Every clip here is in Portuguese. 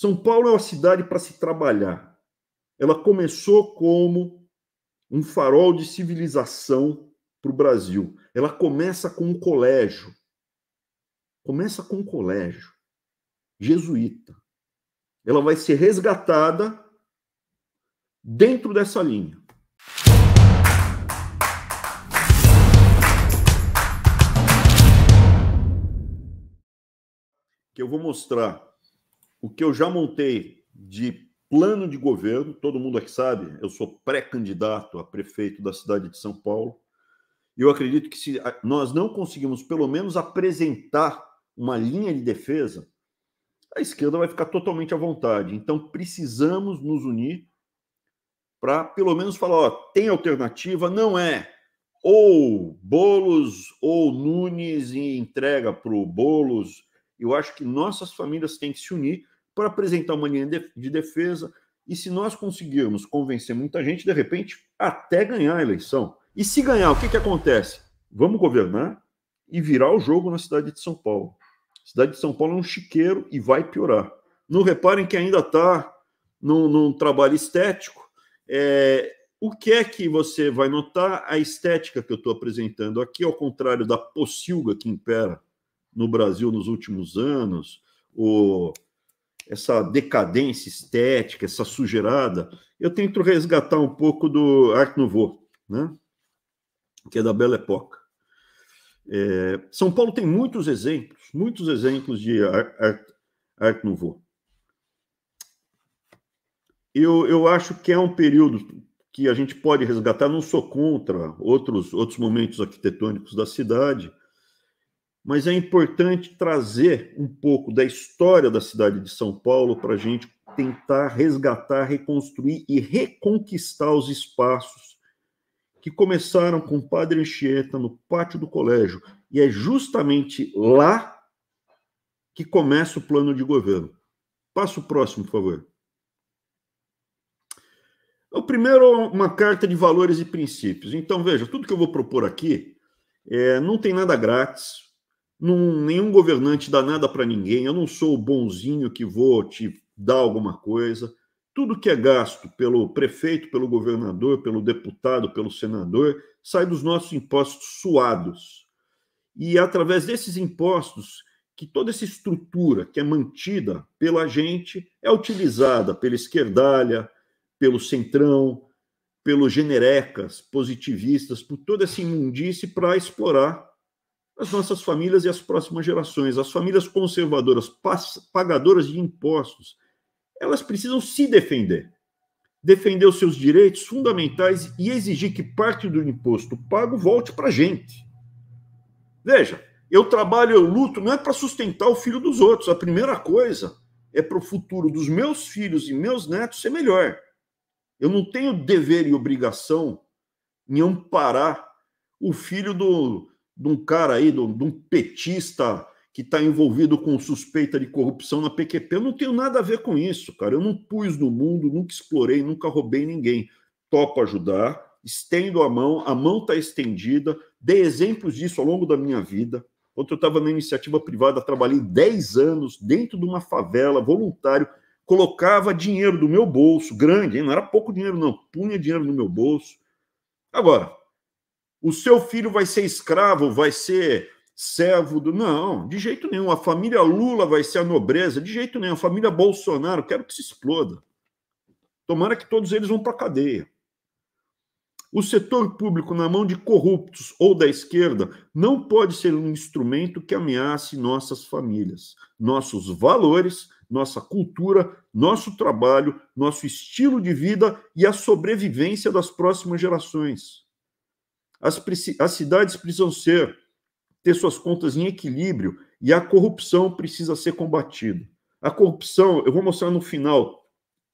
São Paulo é uma cidade para se trabalhar. Ela começou como um farol de civilização para o Brasil. Ela começa com um colégio. Começa com um colégio jesuíta. Ela vai ser resgatada dentro dessa linha. Que eu vou mostrar o que eu já montei de plano de governo, todo mundo aqui sabe, eu sou pré-candidato a prefeito da cidade de São Paulo. Eu acredito que se nós não conseguimos pelo menos apresentar uma linha de defesa, a esquerda vai ficar totalmente à vontade. Então precisamos nos unir para pelo menos falar, ó, tem alternativa, não é ou Bolos ou Nunes e entrega para o Bolos. Eu acho que nossas famílias têm que se unir para apresentar uma linha de defesa. E se nós conseguirmos convencer muita gente, de repente, até ganhar a eleição. E se ganhar, o que, que acontece? Vamos governar e virar o jogo na cidade de São Paulo. A cidade de São Paulo é um chiqueiro e vai piorar. Não reparem que ainda está num, num, trabalho estético. É, o que é que você vai notar? A estética que eu estou apresentando aqui, ao contrário da pocilga que impera no Brasil nos últimos anos, o essa decadência estética, essa sujeirada, eu tento resgatar um pouco do Art Nouveau, né? que é da Belle Époque. É, São Paulo tem muitos exemplos, muitos exemplos de Art, Art Nouveau. Eu, eu acho que é um período que a gente pode resgatar, não sou contra outros, outros momentos arquitetônicos da cidade, mas é importante trazer um pouco da história da cidade de São Paulo para a gente tentar resgatar, reconstruir e reconquistar os espaços que começaram com o Padre Anchieta no pátio do colégio. E é justamente lá que começa o plano de governo. Passa o próximo, por favor. O primeiro uma carta de valores e princípios. Então, veja, tudo que eu vou propor aqui é, não tem nada grátis, não, nenhum governante dá nada para ninguém. Eu não sou o bonzinho que vou te dar alguma coisa. Tudo que é gasto pelo prefeito, pelo governador, pelo deputado, pelo senador, sai dos nossos impostos suados. E é através desses impostos que toda essa estrutura que é mantida pela gente é utilizada pela esquerdalha, pelo centrão, pelos generecas positivistas, por toda essa imundice para explorar as nossas famílias e as próximas gerações. As famílias conservadoras, pagadoras de impostos, elas precisam se defender, defender os seus direitos fundamentais e exigir que parte do imposto pago volte para a gente. Veja, eu trabalho, eu luto, não é para sustentar o filho dos outros. A primeira coisa é para o futuro dos meus filhos e meus netos ser melhor. Eu não tenho dever e obrigação em amparar o filho do, de um cara aí, de um petista que está envolvido com suspeita de corrupção na PQP. Eu não tenho nada a ver com isso, cara. Eu não pus no mundo, nunca explorei, nunca roubei ninguém. Topo ajudar, estendo a mão, a mão está estendida. Dei exemplos disso ao longo da minha vida. Quando eu estava na iniciativa privada, trabalhei 10 anos dentro de uma favela, voluntário, colocava dinheiro do meu bolso, grande, hein? não era pouco dinheiro, não, punha dinheiro no meu bolso. Agora, o seu filho vai ser escravo, vai ser servo do. Não, de jeito nenhum. A família Lula vai ser a nobreza, de jeito nenhum. A família Bolsonaro, quero que se exploda. Tomara que todos eles vão para a cadeia. O setor público na mão de corruptos ou da esquerda não pode ser um instrumento que ameace nossas famílias, nossos valores, nossa cultura, nosso trabalho, nosso estilo de vida e a sobrevivência das próximas gerações. As, as cidades precisam ser, ter suas contas em equilíbrio e a corrupção precisa ser combatida. A corrupção, eu vou mostrar no final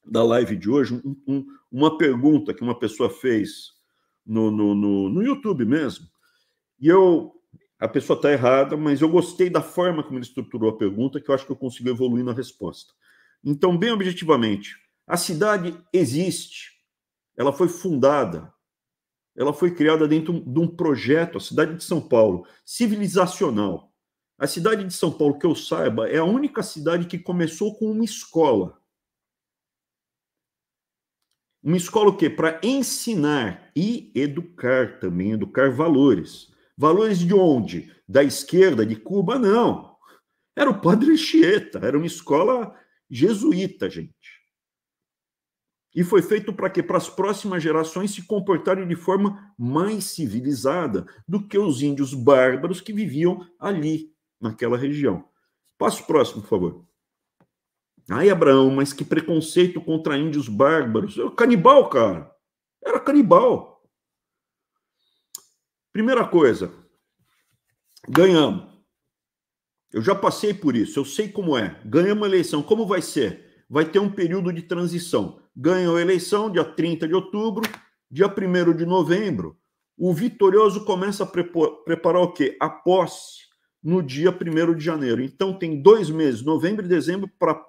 da live de hoje um, um, uma pergunta que uma pessoa fez no, no, no, no YouTube mesmo. E eu a pessoa está errada, mas eu gostei da forma como ele estruturou a pergunta, que eu acho que eu consigo evoluir na resposta. Então, bem objetivamente, a cidade existe, ela foi fundada, ela foi criada dentro de um projeto, a cidade de São Paulo, civilizacional. A cidade de São Paulo, que eu saiba, é a única cidade que começou com uma escola. Uma escola o quê? Para ensinar e educar também, educar valores. Valores de onde? Da esquerda, de Cuba? Não. Era o Padre Chieta, era uma escola jesuíta, gente e foi feito para que para as próximas gerações se comportarem de forma mais civilizada do que os índios bárbaros que viviam ali naquela região. Passo próximo, por favor. Ai, Abraão, mas que preconceito contra índios bárbaros. Eu, canibal, cara. Era canibal. Primeira coisa, ganhamos. Eu já passei por isso, eu sei como é. Ganhamos a eleição, como vai ser? vai ter um período de transição. Ganhou a eleição dia 30 de outubro, dia 1 de novembro. O vitorioso começa a preparar o quê? A posse no dia 1 de janeiro. Então tem dois meses, novembro e dezembro, para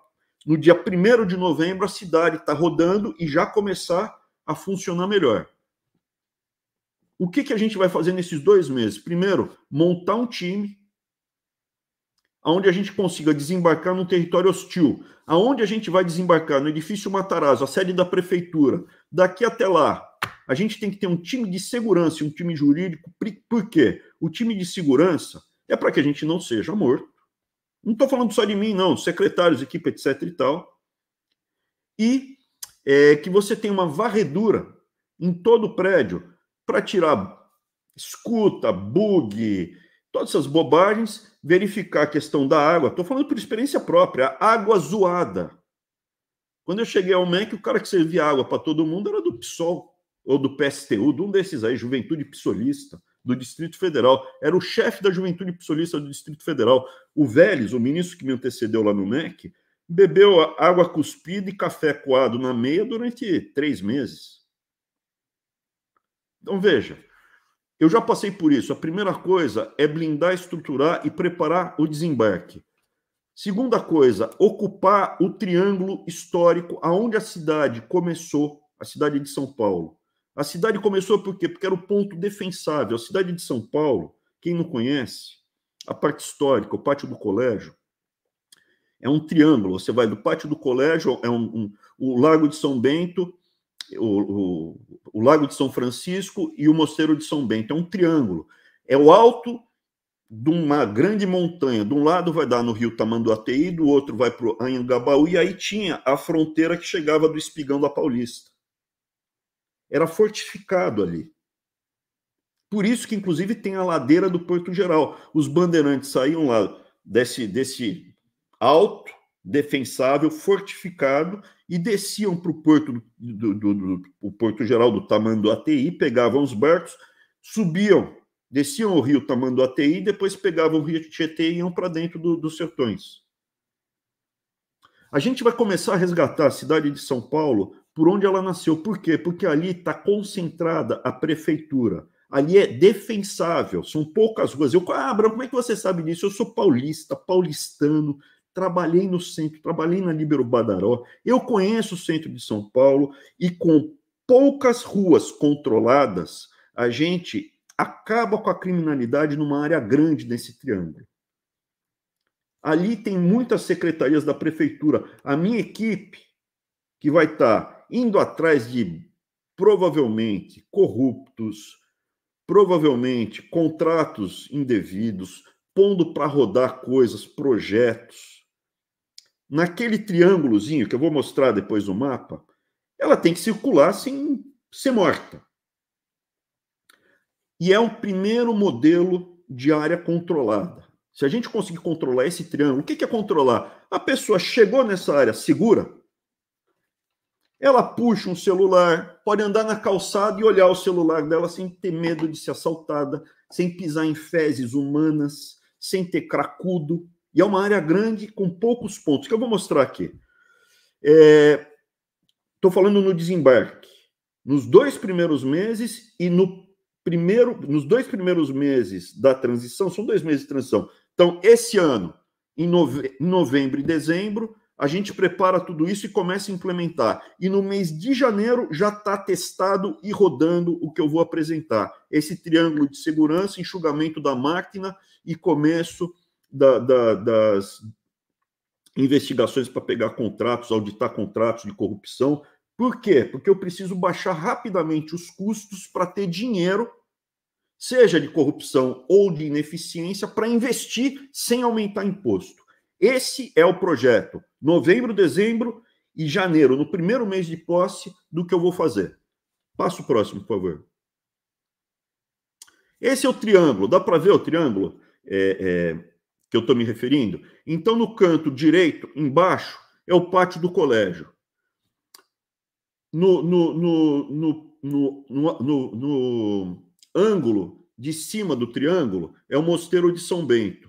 no dia 1 de novembro a cidade está rodando e já começar a funcionar melhor. O que, que a gente vai fazer nesses dois meses? Primeiro, montar um time aonde a gente consiga desembarcar num território hostil, aonde a gente vai desembarcar no edifício Matarazzo, a sede da prefeitura, daqui até lá, a gente tem que ter um time de segurança e um time jurídico. Por quê? O time de segurança é para que a gente não seja morto. Não estou falando só de mim, não, secretários, equipe, etc e tal. E é, que você tenha uma varredura em todo o prédio para tirar escuta, bug, todas essas bobagens, verificar a questão da água. Estou falando por experiência própria, água zoada. Quando eu cheguei ao MEC, o cara que servia água para todo mundo era do PSOL, ou do PSTU, de um desses aí, Juventude Psolista, do Distrito Federal. Era o chefe da Juventude Psolista do Distrito Federal. O Vélez, o ministro que me antecedeu lá no MEC, bebeu água cuspida e café coado na meia durante três meses. Então veja, eu já passei por isso. A primeira coisa é blindar, estruturar e preparar o desembarque. Segunda coisa, ocupar o triângulo histórico aonde a cidade começou, a cidade de São Paulo. A cidade começou por quê? Porque era o ponto defensável. A cidade de São Paulo, quem não conhece, a parte histórica, o pátio do colégio, é um triângulo. Você vai do pátio do colégio, é um, um o Lago de São Bento, o, o, o, Lago de São Francisco e o Mosteiro de São Bento. É um triângulo. É o alto de uma grande montanha. De um lado vai dar no rio Tamanduateí, do outro vai para o Anhangabaú, e aí tinha a fronteira que chegava do Espigão da Paulista. Era fortificado ali. Por isso que, inclusive, tem a ladeira do Porto Geral. Os bandeirantes saíam lá desse, desse alto, defensável, fortificado, e desciam para o porto, do, do, do, o porto geral do Tamanduateí, pegavam os barcos, subiam, desciam o rio Tamanduateí, depois pegavam o rio Tietê e iam para dentro dos sertões. A gente vai começar a resgatar a cidade de São Paulo por onde ela nasceu. Por quê? Porque ali está concentrada a prefeitura. Ali é defensável, são poucas ruas. Eu, ah, Abraão, como é que você sabe disso? Eu sou paulista, paulistano, trabalhei no centro, trabalhei na Libero Badaró, eu conheço o centro de São Paulo e com poucas ruas controladas, a gente acaba com a criminalidade numa área grande desse triângulo. Ali tem muitas secretarias da prefeitura. A minha equipe, que vai estar tá indo atrás de provavelmente corruptos, provavelmente contratos indevidos, pondo para rodar coisas, projetos, naquele triângulozinho que eu vou mostrar depois no mapa, ela tem que circular sem ser morta. E é o primeiro modelo de área controlada. Se a gente conseguir controlar esse triângulo, o que é controlar? A pessoa chegou nessa área segura, ela puxa um celular, pode andar na calçada e olhar o celular dela sem ter medo de ser assaltada, sem pisar em fezes humanas, sem ter cracudo, e é uma área grande com poucos pontos, que eu vou mostrar aqui. Estou é, falando no desembarque. Nos dois primeiros meses e no primeiro, nos dois primeiros meses da transição, são dois meses de transição. Então, esse ano, em novembro e dezembro, a gente prepara tudo isso e começa a implementar. E no mês de janeiro já está testado e rodando o que eu vou apresentar: esse triângulo de segurança, enxugamento da máquina e começo da, da, das investigações para pegar contratos, auditar contratos de corrupção. Por quê? Porque eu preciso baixar rapidamente os custos para ter dinheiro, seja de corrupção ou de ineficiência, para investir sem aumentar imposto. Esse é o projeto. Novembro, dezembro e janeiro, no primeiro mês de posse, do que eu vou fazer. Passa o próximo, por favor. Esse é o triângulo. Dá para ver o triângulo? É, é, que eu estou me referindo? Então, no canto direito, embaixo, é o pátio do colégio. No, no, no, no, no, no, ângulo de cima do triângulo é o Mosteiro de São Bento.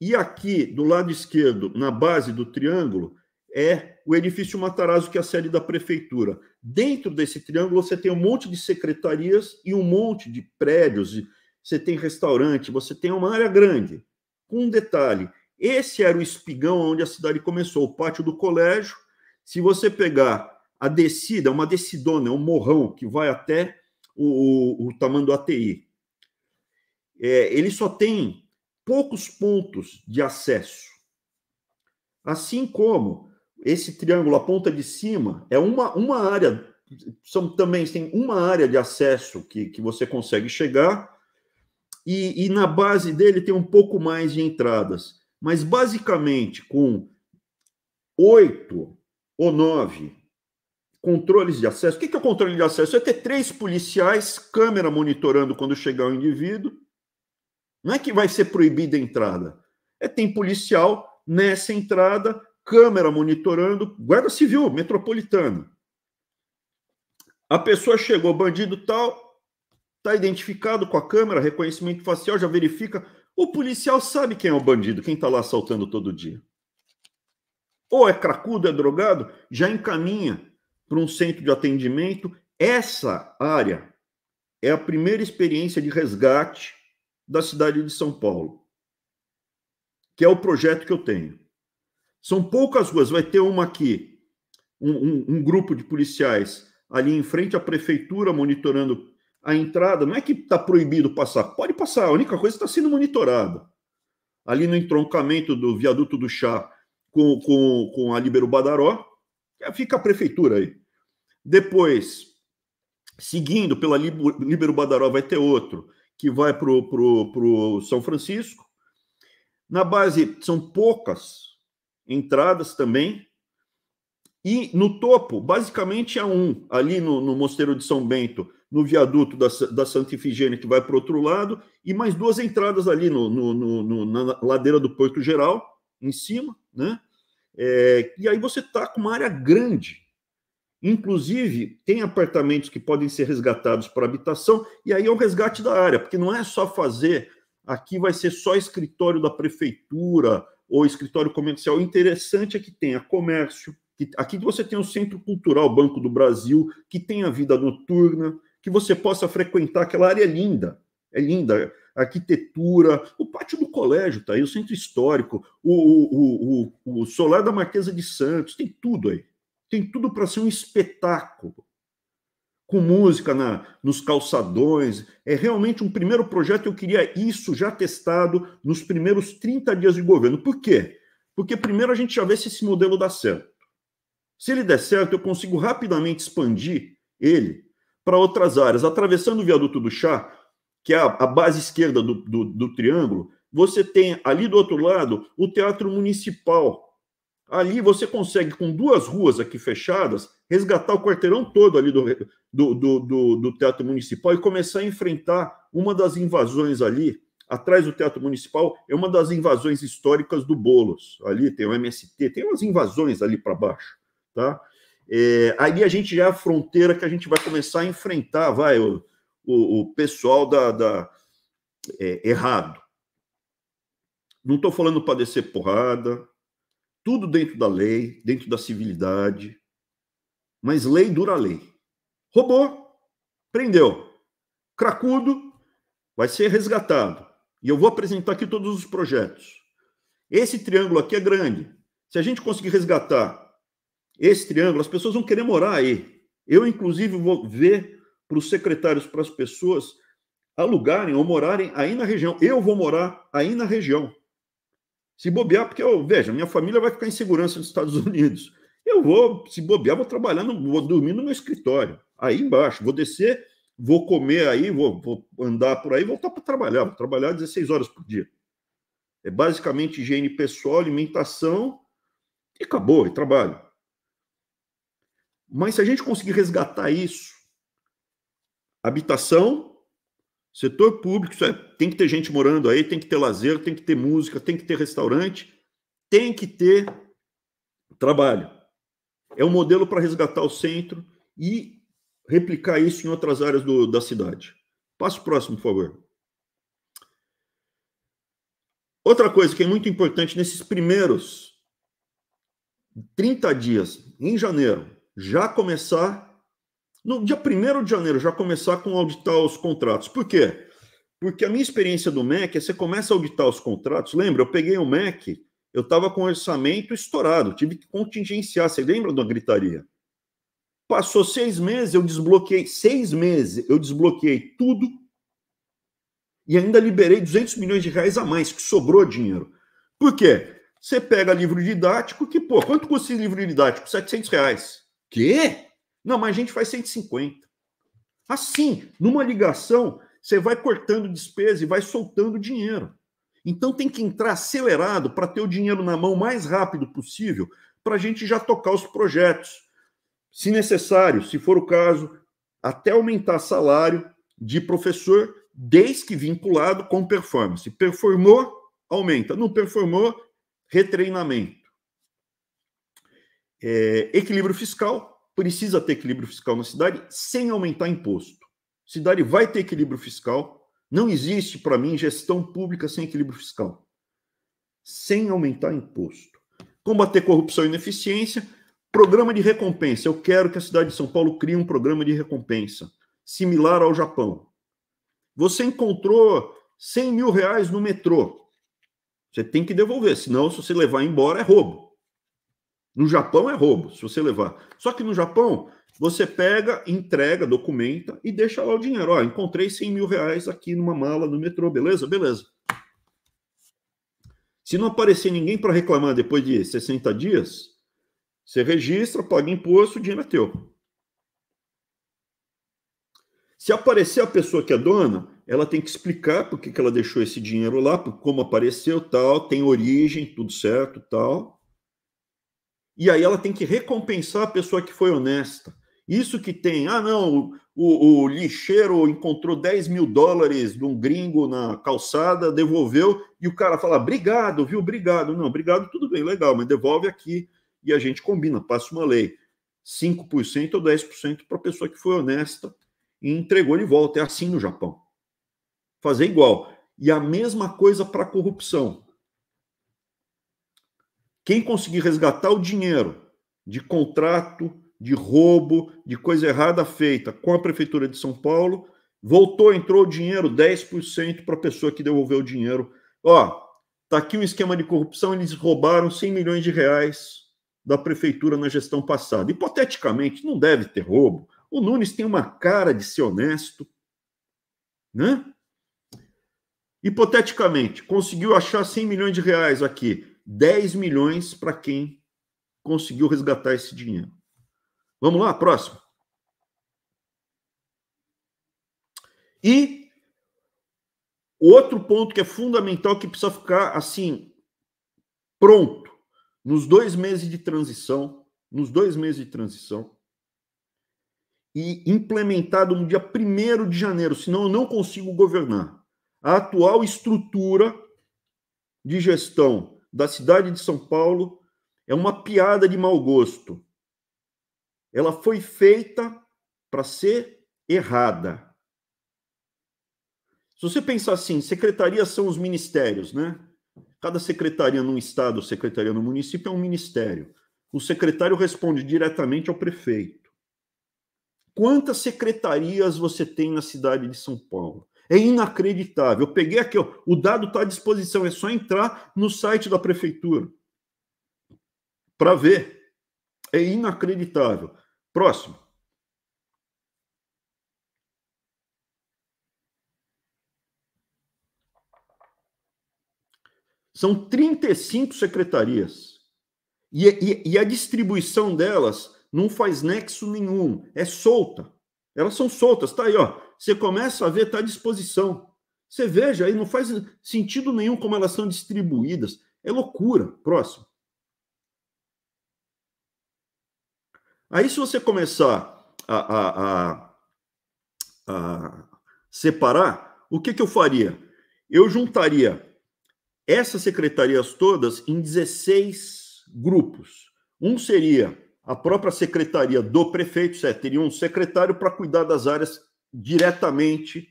E aqui, do lado esquerdo, na base do triângulo, é o edifício Matarazzo, que é a sede da prefeitura. Dentro desse triângulo, você tem um monte de secretarias e um monte de prédios. Você tem restaurante, você tem uma área grande. Com um detalhe: esse era o espigão onde a cidade começou, o pátio do colégio. Se você pegar a descida, é uma descidona, é um morrão que vai até o, o, o tamanho do ATI, é, ele só tem poucos pontos de acesso. Assim como esse triângulo, a ponta de cima, é uma, uma área, são também tem uma área de acesso que, que você consegue chegar, e, e na base dele tem um pouco mais de entradas. Mas basicamente, com oito ou nove controles de acesso. O que é o controle de acesso? É ter três policiais, câmera monitorando quando chegar o indivíduo. Não é que vai ser proibida a entrada. É tem policial nessa entrada, câmera monitorando, guarda civil metropolitana. A pessoa chegou, bandido tal, Está identificado com a câmera, reconhecimento facial, já verifica. O policial sabe quem é o bandido, quem está lá assaltando todo dia. Ou é cracudo, é drogado, já encaminha para um centro de atendimento. Essa área é a primeira experiência de resgate da cidade de São Paulo, que é o projeto que eu tenho. São poucas ruas, vai ter uma aqui, um, um, um grupo de policiais ali em frente à prefeitura monitorando a entrada, não é que está proibido passar, pode passar, a única coisa está é sendo monitorada. Ali no entroncamento do viaduto do chá com, com, com a Libero Badaró, fica a prefeitura aí. Depois, seguindo pela Libero Badaró, vai ter outro, que vai para o pro, pro São Francisco. Na base, são poucas entradas também, e no topo, basicamente é um, ali no, no Mosteiro de São Bento, no viaduto da, da Santa Ifigênia, que vai para o outro lado, e mais duas entradas ali no, no, no, na ladeira do Porto Geral, em cima, né? É, e aí você está com uma área grande. Inclusive, tem apartamentos que podem ser resgatados para habitação, e aí é o resgate da área, porque não é só fazer aqui vai ser só escritório da prefeitura ou escritório comercial. O interessante é que tenha comércio, que, aqui você tem o Centro Cultural Banco do Brasil, que tem a vida noturna, que você possa frequentar aquela área linda. É linda. arquitetura, o pátio do colégio, tá aí, o centro histórico, o, o, o, o solar da Marquesa de Santos, tem tudo aí. Tem tudo para ser um espetáculo. Com música na, nos calçadões. É realmente um primeiro projeto. Eu queria isso já testado nos primeiros 30 dias de governo. Por quê? Porque primeiro a gente já vê se esse modelo dá certo. Se ele der certo, eu consigo rapidamente expandir ele para outras áreas. Atravessando o viaduto do chá, que é a, base esquerda do, do, do triângulo, você tem ali do outro lado o Teatro Municipal. Ali você consegue, com duas ruas aqui fechadas, resgatar o quarteirão todo ali do, do, do, do, Teatro Municipal e começar a enfrentar uma das invasões ali, atrás do Teatro Municipal, é uma das invasões históricas do Bolos. Ali tem o MST, tem umas invasões ali para baixo, tá? É, aí a gente já é a fronteira que a gente vai começar a enfrentar, vai, o, o, o pessoal da, da é, errado. Não estou falando para descer porrada, tudo dentro da lei, dentro da civilidade, mas lei dura lei. Roubou, prendeu, cracudo, vai ser resgatado. E eu vou apresentar aqui todos os projetos. Esse triângulo aqui é grande. Se a gente conseguir resgatar esse triângulo, as pessoas vão querer morar aí. Eu, inclusive, vou ver para os secretários, para as pessoas alugarem ou morarem aí na região. Eu vou morar aí na região. Se bobear, porque eu, veja, minha família vai ficar em segurança nos Estados Unidos. Eu vou, se bobear, vou trabalhar, no, vou dormir no meu escritório, aí embaixo. Vou descer, vou comer aí, vou, vou andar por aí, voltar para trabalhar. Vou trabalhar 16 horas por dia. É basicamente higiene pessoal, alimentação e acabou, e trabalho. Mas se a gente conseguir resgatar isso, habitação, setor público, é, tem que ter gente morando aí, tem que ter lazer, tem que ter música, tem que ter restaurante, tem que ter trabalho. É um modelo para resgatar o centro e replicar isso em outras áreas do, da cidade. Passo próximo, por favor. Outra coisa que é muito importante nesses primeiros 30 dias, em janeiro, já começar, no dia 1 de janeiro, já começar com auditar os contratos. Por quê? Porque a minha experiência do MEC é você começa a auditar os contratos. Lembra, eu peguei o MEC, eu estava com orçamento estourado, tive que contingenciar. Você lembra da gritaria? Passou seis meses, eu desbloqueei, seis meses, eu desbloqueei tudo e ainda liberei 200 milhões de reais a mais, que sobrou dinheiro. Por quê? Você pega livro didático, que, pô, quanto custa esse livro didático? 700 reais. Quê? Não, mas a gente faz 150. Assim, numa ligação, você vai cortando despesa e vai soltando dinheiro. Então tem que entrar acelerado para ter o dinheiro na mão mais rápido possível para a gente já tocar os projetos. Se necessário, se for o caso, até aumentar salário de professor, desde que vinculado com performance. Performou, aumenta. Não performou, retreinamento. É, equilíbrio fiscal, precisa ter equilíbrio fiscal na cidade sem aumentar imposto. Cidade vai ter equilíbrio fiscal. Não existe, para mim, gestão pública sem equilíbrio fiscal. Sem aumentar imposto. Combater corrupção e ineficiência. Programa de recompensa. Eu quero que a cidade de São Paulo crie um programa de recompensa similar ao Japão. Você encontrou 100 mil reais no metrô. Você tem que devolver, senão, se você levar embora, é roubo. No Japão é roubo, se você levar. Só que no Japão, você pega, entrega, documenta e deixa lá o dinheiro. Ó, encontrei 100 mil reais aqui numa mala no metrô, beleza? Beleza. Se não aparecer ninguém para reclamar depois de 60 dias, você registra, paga imposto, o dinheiro é teu. Se aparecer a pessoa que é dona, ela tem que explicar por que ela deixou esse dinheiro lá, como apareceu, tal, tem origem, tudo certo, tal e aí ela tem que recompensar a pessoa que foi honesta. Isso que tem, ah, não, o, o lixeiro encontrou 10 mil dólares de um gringo na calçada, devolveu, e o cara fala, obrigado, viu, obrigado. Não, obrigado, tudo bem, legal, mas devolve aqui e a gente combina, passa uma lei. 5% ou 10% para a pessoa que foi honesta e entregou de volta. É assim no Japão. Fazer igual. E a mesma coisa para a corrupção. Quem conseguir resgatar o dinheiro de contrato, de roubo, de coisa errada feita com a Prefeitura de São Paulo, voltou, entrou o dinheiro, 10% para a pessoa que devolveu o dinheiro. Ó, tá aqui um esquema de corrupção, eles roubaram 100 milhões de reais da prefeitura na gestão passada. Hipoteticamente, não deve ter roubo. O Nunes tem uma cara de ser honesto, né? Hipoteticamente, conseguiu achar 100 milhões de reais aqui. 10 milhões para quem conseguiu resgatar esse dinheiro. Vamos lá, próximo. E outro ponto que é fundamental que precisa ficar assim pronto nos dois meses de transição, nos dois meses de transição e implementado no dia 1 de janeiro, senão eu não consigo governar. A atual estrutura de gestão da cidade de São Paulo é uma piada de mau gosto. Ela foi feita para ser errada. Se você pensar assim, secretarias são os ministérios, né? Cada secretaria num estado, secretaria no município é um ministério. O secretário responde diretamente ao prefeito. Quantas secretarias você tem na cidade de São Paulo? É inacreditável. Eu peguei aqui, ó, o dado está à disposição, é só entrar no site da prefeitura para ver. É inacreditável. Próximo. São 35 secretarias. E, e, e, a distribuição delas não faz nexo nenhum. É solta. Elas são soltas. Está aí, ó você começa a ver, está à disposição. Você veja aí, não faz sentido nenhum como elas são distribuídas. É loucura. Próximo. Aí, se você começar a, a, a, a separar, o que, que eu faria? Eu juntaria essas secretarias todas em 16 grupos. Um seria a própria secretaria do prefeito, certo? teria um secretário para cuidar das áreas diretamente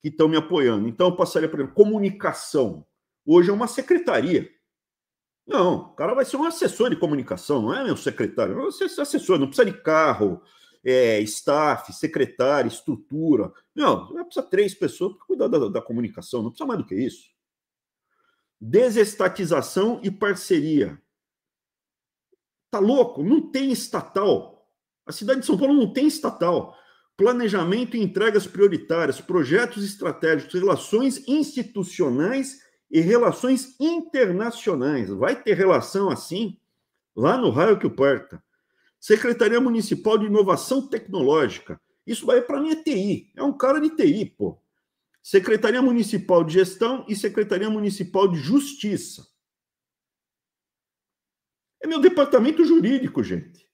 que estão me apoiando. Então, eu passaria, por exemplo, comunicação. Hoje é uma secretaria. Não, o cara vai ser um assessor de comunicação, não é meu secretário. é assessor, não precisa de carro, é, staff, secretário, estrutura. Não, precisa de três pessoas para cuidar da, da comunicação, não precisa mais do que isso. Desestatização e parceria. Tá louco? Não tem estatal. A cidade de São Paulo não tem estatal planejamento e entregas prioritárias, projetos estratégicos, relações institucionais e relações internacionais. Vai ter relação assim lá no raio que o parta. Secretaria Municipal de Inovação Tecnológica. Isso vai para mim é TI, é um cara de TI, pô. Secretaria Municipal de Gestão e Secretaria Municipal de Justiça. É meu departamento jurídico, gente.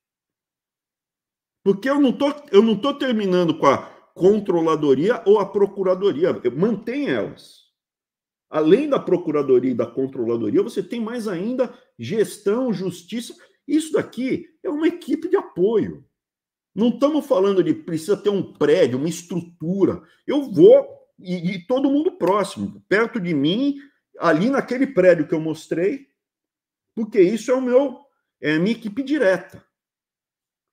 Porque eu não tô, eu não tô terminando com a controladoria ou a procuradoria. mantém elas. Além da procuradoria e da controladoria, você tem mais ainda gestão, justiça. Isso daqui é uma equipe de apoio. Não estamos falando de precisa ter um prédio, uma estrutura. Eu vou e, e, todo mundo próximo, perto de mim, ali naquele prédio que eu mostrei, porque isso é o meu, é a minha equipe direta.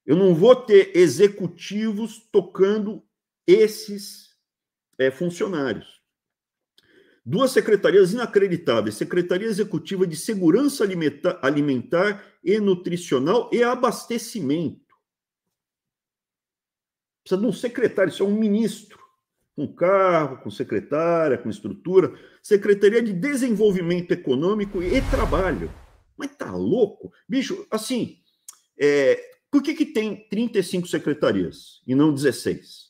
Eu não vou ter executivos tocando esses é, funcionários. Duas secretarias inacreditáveis: Secretaria Executiva de Segurança Alimentar, e Nutricional e Abastecimento. Precisa de um secretário, isso é um ministro, com carro, com secretária, com estrutura. Secretaria de Desenvolvimento Econômico e Trabalho. Mas tá louco? Bicho, assim, é, por que, que tem 35 secretarias e não 16?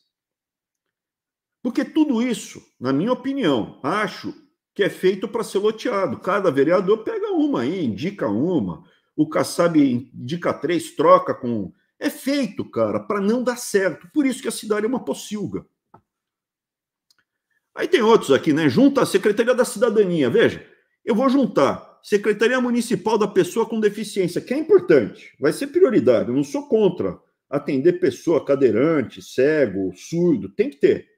Porque tudo isso, na minha opinião, acho que é feito para ser loteado. Cada vereador pega uma aí, indica uma, o Kassab indica três, troca com. É feito, cara, para não dar certo. Por isso que a cidade é uma pocilga. Aí tem outros aqui, né? Junta a Secretaria da Cidadania. Veja, eu vou juntar Secretaria Municipal da Pessoa com Deficiência, que é importante, vai ser prioridade. Eu não sou contra atender pessoa cadeirante, cego, surdo, tem que ter.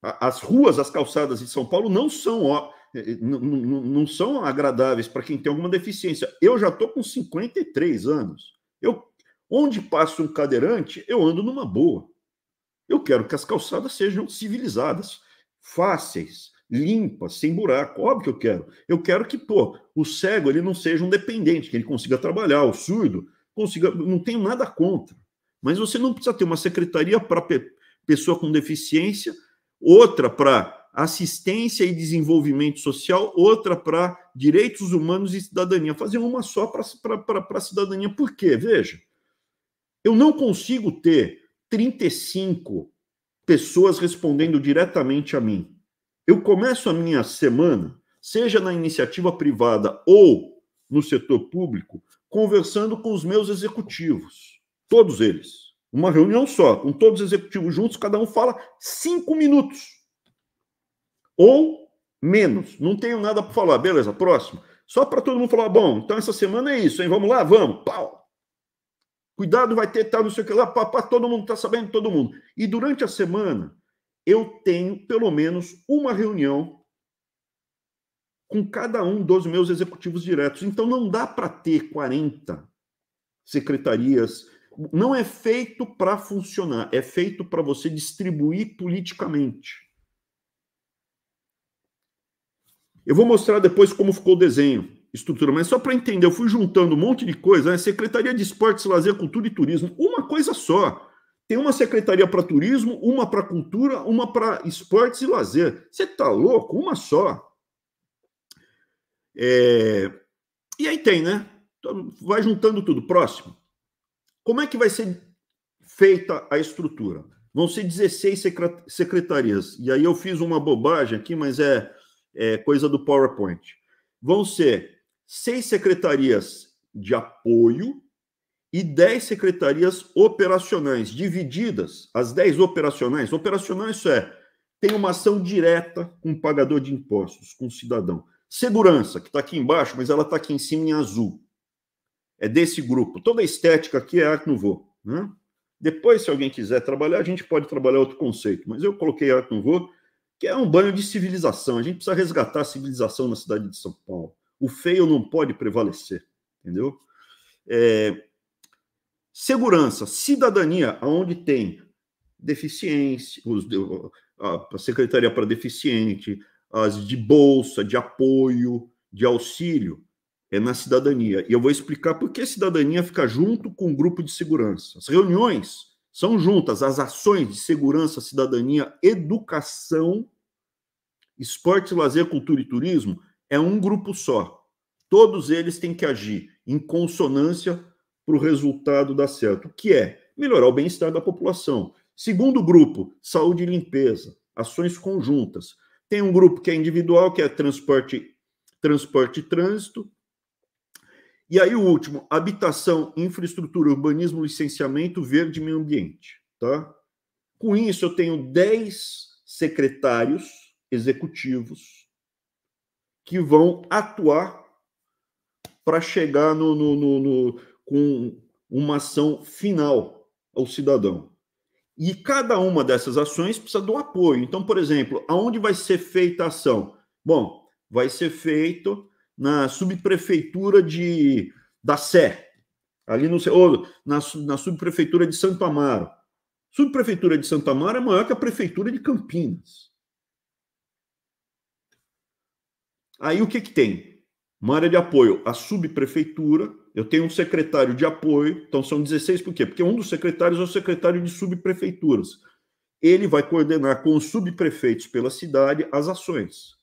As ruas, as calçadas de São Paulo não são, ó, eh, eh, não, são agradáveis para quem tem alguma deficiência. Eu já estou com 53 anos. Eu, onde passa um cadeirante, eu ando numa boa. Eu quero que as calçadas sejam civilizadas, fáceis, limpa, sem buraco. Óbvio que eu quero. Eu quero que, pô, o cego ele não seja um dependente, que ele consiga trabalhar, o surdo consiga. Não tenho nada contra. Mas você não precisa ter uma secretaria para pe pessoa com deficiência, outra para assistência e desenvolvimento social, outra para direitos humanos e cidadania. Fazer uma só para a cidadania. Por quê? Veja, eu não consigo ter 35 pessoas respondendo diretamente a mim. Eu começo a minha semana, seja na iniciativa privada ou no setor público, conversando com os meus executivos, todos eles. Uma reunião só, com todos os executivos juntos, cada um fala cinco minutos. Ou menos. Não tenho nada para falar. Beleza, próximo. Só para todo mundo falar, bom, então essa semana é isso, hein? Vamos lá, vamos. Pau. Cuidado, vai ter tal, tá, não sei o que lá, papá, todo mundo está sabendo, todo mundo. E durante a semana, eu tenho pelo menos uma reunião com cada um dos meus executivos diretos. Então não dá para ter 40 secretarias. Não é feito para funcionar, é feito para você distribuir politicamente. Eu vou mostrar depois como ficou o desenho, estrutura, mas só para entender, eu fui juntando um monte de coisa, né? Secretaria de Esportes, Lazer, Cultura e Turismo, uma coisa só. Tem uma secretaria para turismo, uma para cultura, uma para esportes e lazer. Você tá louco? Uma só. É... E aí tem, né? Então, vai juntando tudo. Próximo. Como é que vai ser feita a estrutura? Vão ser 16 secretarias. E aí eu fiz uma bobagem aqui, mas é, é coisa do PowerPoint. Vão ser seis secretarias de apoio, e 10 secretarias operacionais, divididas as 10 operacionais. Operacional, isso é, tem uma ação direta com o pagador de impostos, com o cidadão. Segurança, que está aqui embaixo, mas ela está aqui em cima em azul. É desse grupo. Toda a estética aqui é Art Nouveau. Né? Depois, se alguém quiser trabalhar, a gente pode trabalhar outro conceito, mas eu coloquei Art Nouveau, que é um banho de civilização. A gente precisa resgatar a civilização na cidade de São Paulo. O feio não pode prevalecer, entendeu? É, Segurança, cidadania, onde tem deficiência, os, a Secretaria para Deficiente, as de bolsa, de apoio, de auxílio, é na cidadania. E eu vou explicar por que a cidadania fica junto com o grupo de segurança. As reuniões são juntas, as ações de segurança, cidadania, educação, esporte, lazer, cultura e turismo é um grupo só. Todos eles têm que agir em consonância para o resultado dar certo, que é melhorar o bem-estar da população. Segundo grupo, saúde e limpeza, ações conjuntas. Tem um grupo que é individual, que é transporte, transporte e trânsito. E aí o último, habitação, infraestrutura, urbanismo, licenciamento, verde e meio ambiente. Tá? Com isso, eu tenho 10 secretários executivos que vão atuar para chegar no, no, no, no com uma ação final ao cidadão. E cada uma dessas ações precisa do apoio. Então, por exemplo, aonde vai ser feita a ação? Bom, vai ser feito na subprefeitura de da Sé, ali no ou na, na subprefeitura de Santo Amaro. Subprefeitura de Santo Amaro é maior que a prefeitura de Campinas. Aí o que que tem? Uma área de apoio a subprefeitura eu tenho um secretário de apoio, então são 16, por quê? Porque um dos secretários é o secretário de subprefeituras. Ele vai coordenar com os subprefeitos pela cidade as ações.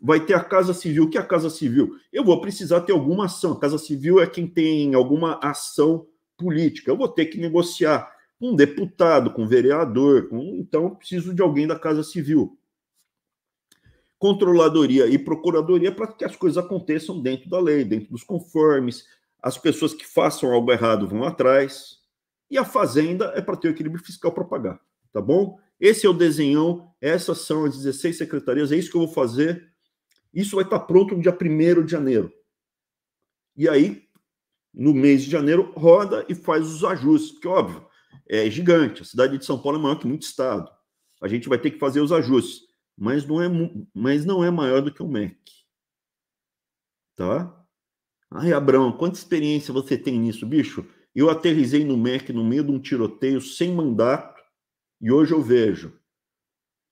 Vai ter a Casa Civil. O que é a Casa Civil? Eu vou precisar ter alguma ação. A Casa Civil é quem tem alguma ação política. Eu vou ter que negociar com um deputado, com um vereador. Com... Então, preciso de alguém da Casa Civil. Controladoria e procuradoria para que as coisas aconteçam dentro da lei, dentro dos conformes, as pessoas que façam algo errado vão atrás, e a fazenda é para ter o equilíbrio fiscal para pagar, tá bom? Esse é o desenhão, essas são as 16 secretarias, é isso que eu vou fazer. Isso vai estar tá pronto no dia 1 de janeiro. E aí, no mês de janeiro, roda e faz os ajustes, porque, óbvio, é gigante. A cidade de São Paulo é maior que muito estado. A gente vai ter que fazer os ajustes, mas não é, mas não é maior do que o MEC. Tá? Ai, Abraão, quanta experiência você tem nisso, bicho? Eu aterrisei no MEC no meio de um tiroteio sem mandato e hoje eu vejo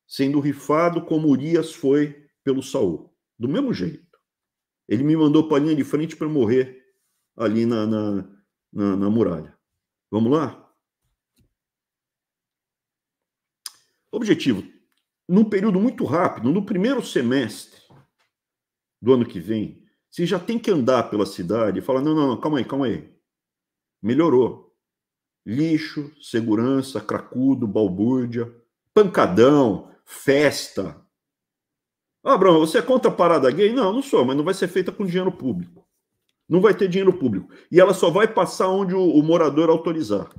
sendo rifado como Urias foi pelo Saul. Do mesmo jeito. Ele me mandou para a linha de frente para morrer ali na, na, na, na muralha. Vamos lá? Objetivo: num período muito rápido, no primeiro semestre do ano que vem, você já tem que andar pela cidade e falar: não, não, não, calma aí, calma aí. Melhorou. Lixo, segurança, cracudo, balbúrdia, pancadão, festa. Ah, Bruno, você é contra a parada gay? Não, não sou, mas não vai ser feita com dinheiro público. Não vai ter dinheiro público. E ela só vai passar onde o, o morador autorizar.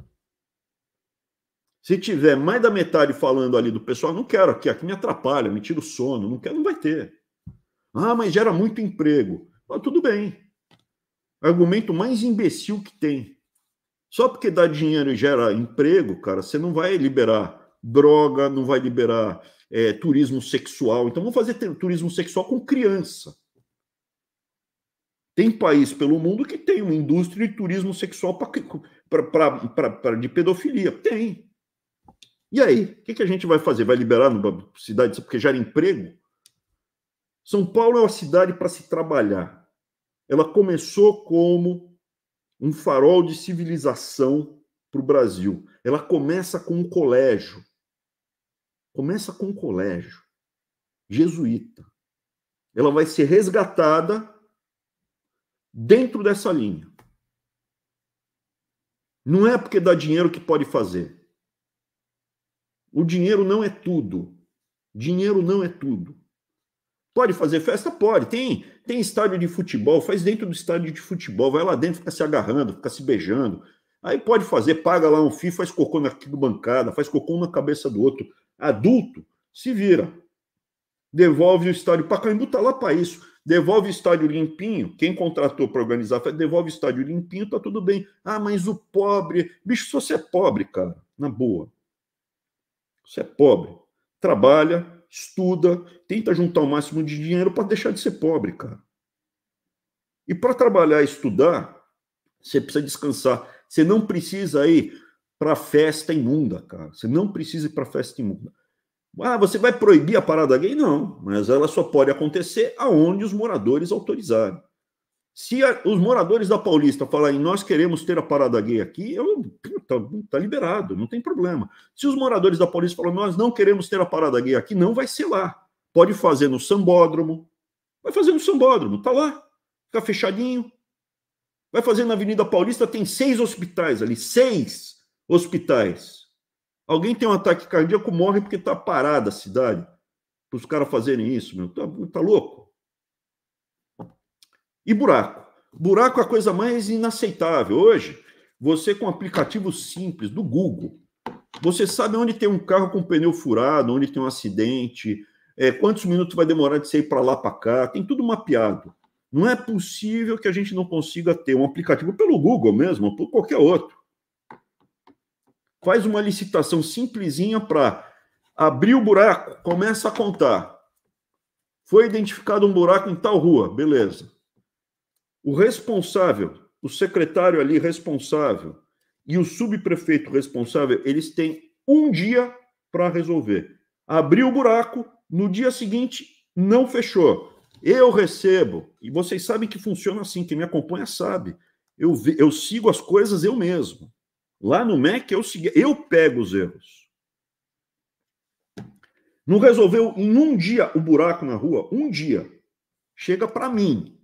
Se tiver mais da metade falando ali do pessoal, não quero aqui, aqui me atrapalha, me tira o sono, não quero, não vai ter. Ah, mas gera muito emprego. Mas tudo bem. Argumento mais imbecil que tem. Só porque dá dinheiro e gera emprego, cara, você não vai liberar droga, não vai liberar é, turismo sexual. Então, vamos fazer turismo sexual com criança. Tem país pelo mundo que tem uma indústria de turismo sexual pra, pra, pra, pra de pedofilia. Tem. E aí? O que, que a gente vai fazer? Vai liberar na cidade porque gera emprego? São Paulo é uma cidade para se trabalhar. Ela começou como um farol de civilização para o Brasil. Ela começa com um colégio. Começa com um colégio jesuíta. Ela vai ser resgatada dentro dessa linha. Não é porque dá dinheiro que pode fazer. O dinheiro não é tudo. Dinheiro não é tudo. Pode fazer festa? Pode. Tem, tem estádio de futebol, faz dentro do estádio de futebol, vai lá dentro, fica se agarrando, fica se beijando. Aí pode fazer, paga lá um FII, faz cocô na bancada, faz cocô na cabeça do outro. Adulto, se vira. Devolve o estádio. Pacaembu tá lá para isso. Devolve o estádio limpinho. Quem contratou para organizar, devolve o estádio limpinho, tá tudo bem. Ah, mas o pobre. Bicho, se você é pobre, cara, na boa. Você é pobre. Trabalha, estuda, tenta juntar o máximo de dinheiro para deixar de ser pobre, cara. E para trabalhar e estudar, você precisa descansar. Você não precisa ir para festa imunda, cara. Você não precisa ir para festa imunda. Ah, você vai proibir a parada gay? Não, mas ela só pode acontecer aonde os moradores autorizarem. Se a, os moradores da Paulista falarem nós queremos ter a parada gay aqui, eu, tá, tá, liberado, não tem problema. Se os moradores da Paulista falarem nós não queremos ter a parada gay aqui, não vai ser lá. Pode fazer no sambódromo, vai fazer no sambódromo, tá lá, fica fechadinho. Vai fazer na Avenida Paulista, tem seis hospitais ali, seis hospitais. Alguém tem um ataque cardíaco, morre porque tá parada a cidade. Para os caras fazerem isso, meu, tá, tá louco? E buraco. Buraco é a coisa mais inaceitável. Hoje, você com um aplicativo simples do Google, você sabe onde tem um carro com pneu furado, onde tem um acidente, é, quantos minutos vai demorar de sair para lá, para cá, tem tudo mapeado. Não é possível que a gente não consiga ter um aplicativo pelo Google mesmo, ou por qualquer outro. Faz uma licitação simplesinha para abrir o buraco, começa a contar. Foi identificado um buraco em tal rua, beleza. O responsável, o secretário ali responsável e o subprefeito responsável, eles têm um dia para resolver. Abriu o buraco, no dia seguinte não fechou. Eu recebo, e vocês sabem que funciona assim, quem me acompanha sabe. Eu, eu sigo as coisas eu mesmo. Lá no MEC eu, eu pego os erros. Não resolveu em um dia o buraco na rua, um dia. Chega para mim,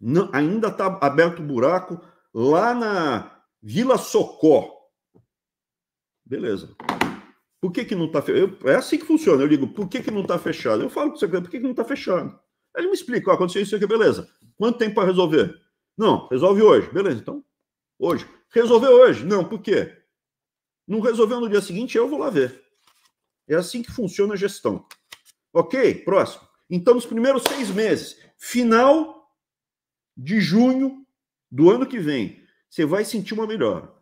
não, ainda está aberto o buraco lá na Vila Socó. Beleza. Por que, que não está fechado? É assim que funciona. Eu digo, por que, que não está fechado? Eu falo com o secretário, por que, que não está fechado? Ele me explica, ó, aconteceu isso aqui, beleza. Quanto tempo para resolver? Não, resolve hoje. Beleza, então, hoje. Resolveu hoje? Não, por quê? Não resolveu no dia seguinte, eu vou lá ver. É assim que funciona a gestão. Ok? Próximo. Então, nos primeiros seis meses, final de junho do ano que vem, você vai sentir uma melhora.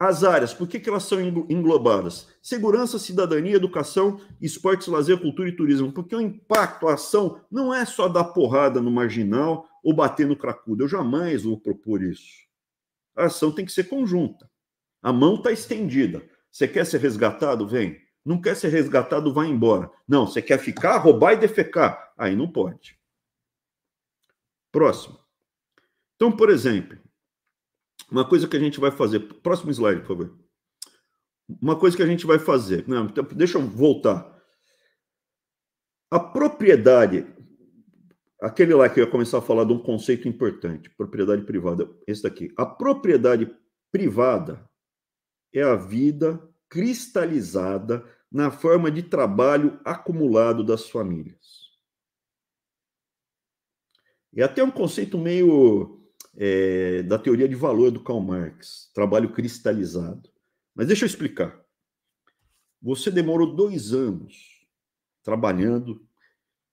As áreas, por que, que elas são englobadas? Segurança, cidadania, educação, esportes, lazer, cultura e turismo. Porque o impacto, a ação, não é só dar porrada no marginal ou bater no cracudo. Eu jamais vou propor isso. A ação tem que ser conjunta. A mão está estendida. Você quer ser resgatado? Vem. Não quer ser resgatado? Vai embora. Não, você quer ficar, roubar e defecar? Aí não pode. Próximo. Então, por exemplo, uma coisa que a gente vai fazer. Próximo slide, por favor. Uma coisa que a gente vai fazer. Não, né, então, deixa eu voltar. A propriedade. Aquele lá que eu ia começar a falar de um conceito importante, propriedade privada. Esse daqui. A propriedade privada é a vida cristalizada na forma de trabalho acumulado das famílias. É até um conceito meio é, da teoria de valor do Karl Marx, trabalho cristalizado. Mas deixa eu explicar. Você demorou dois anos trabalhando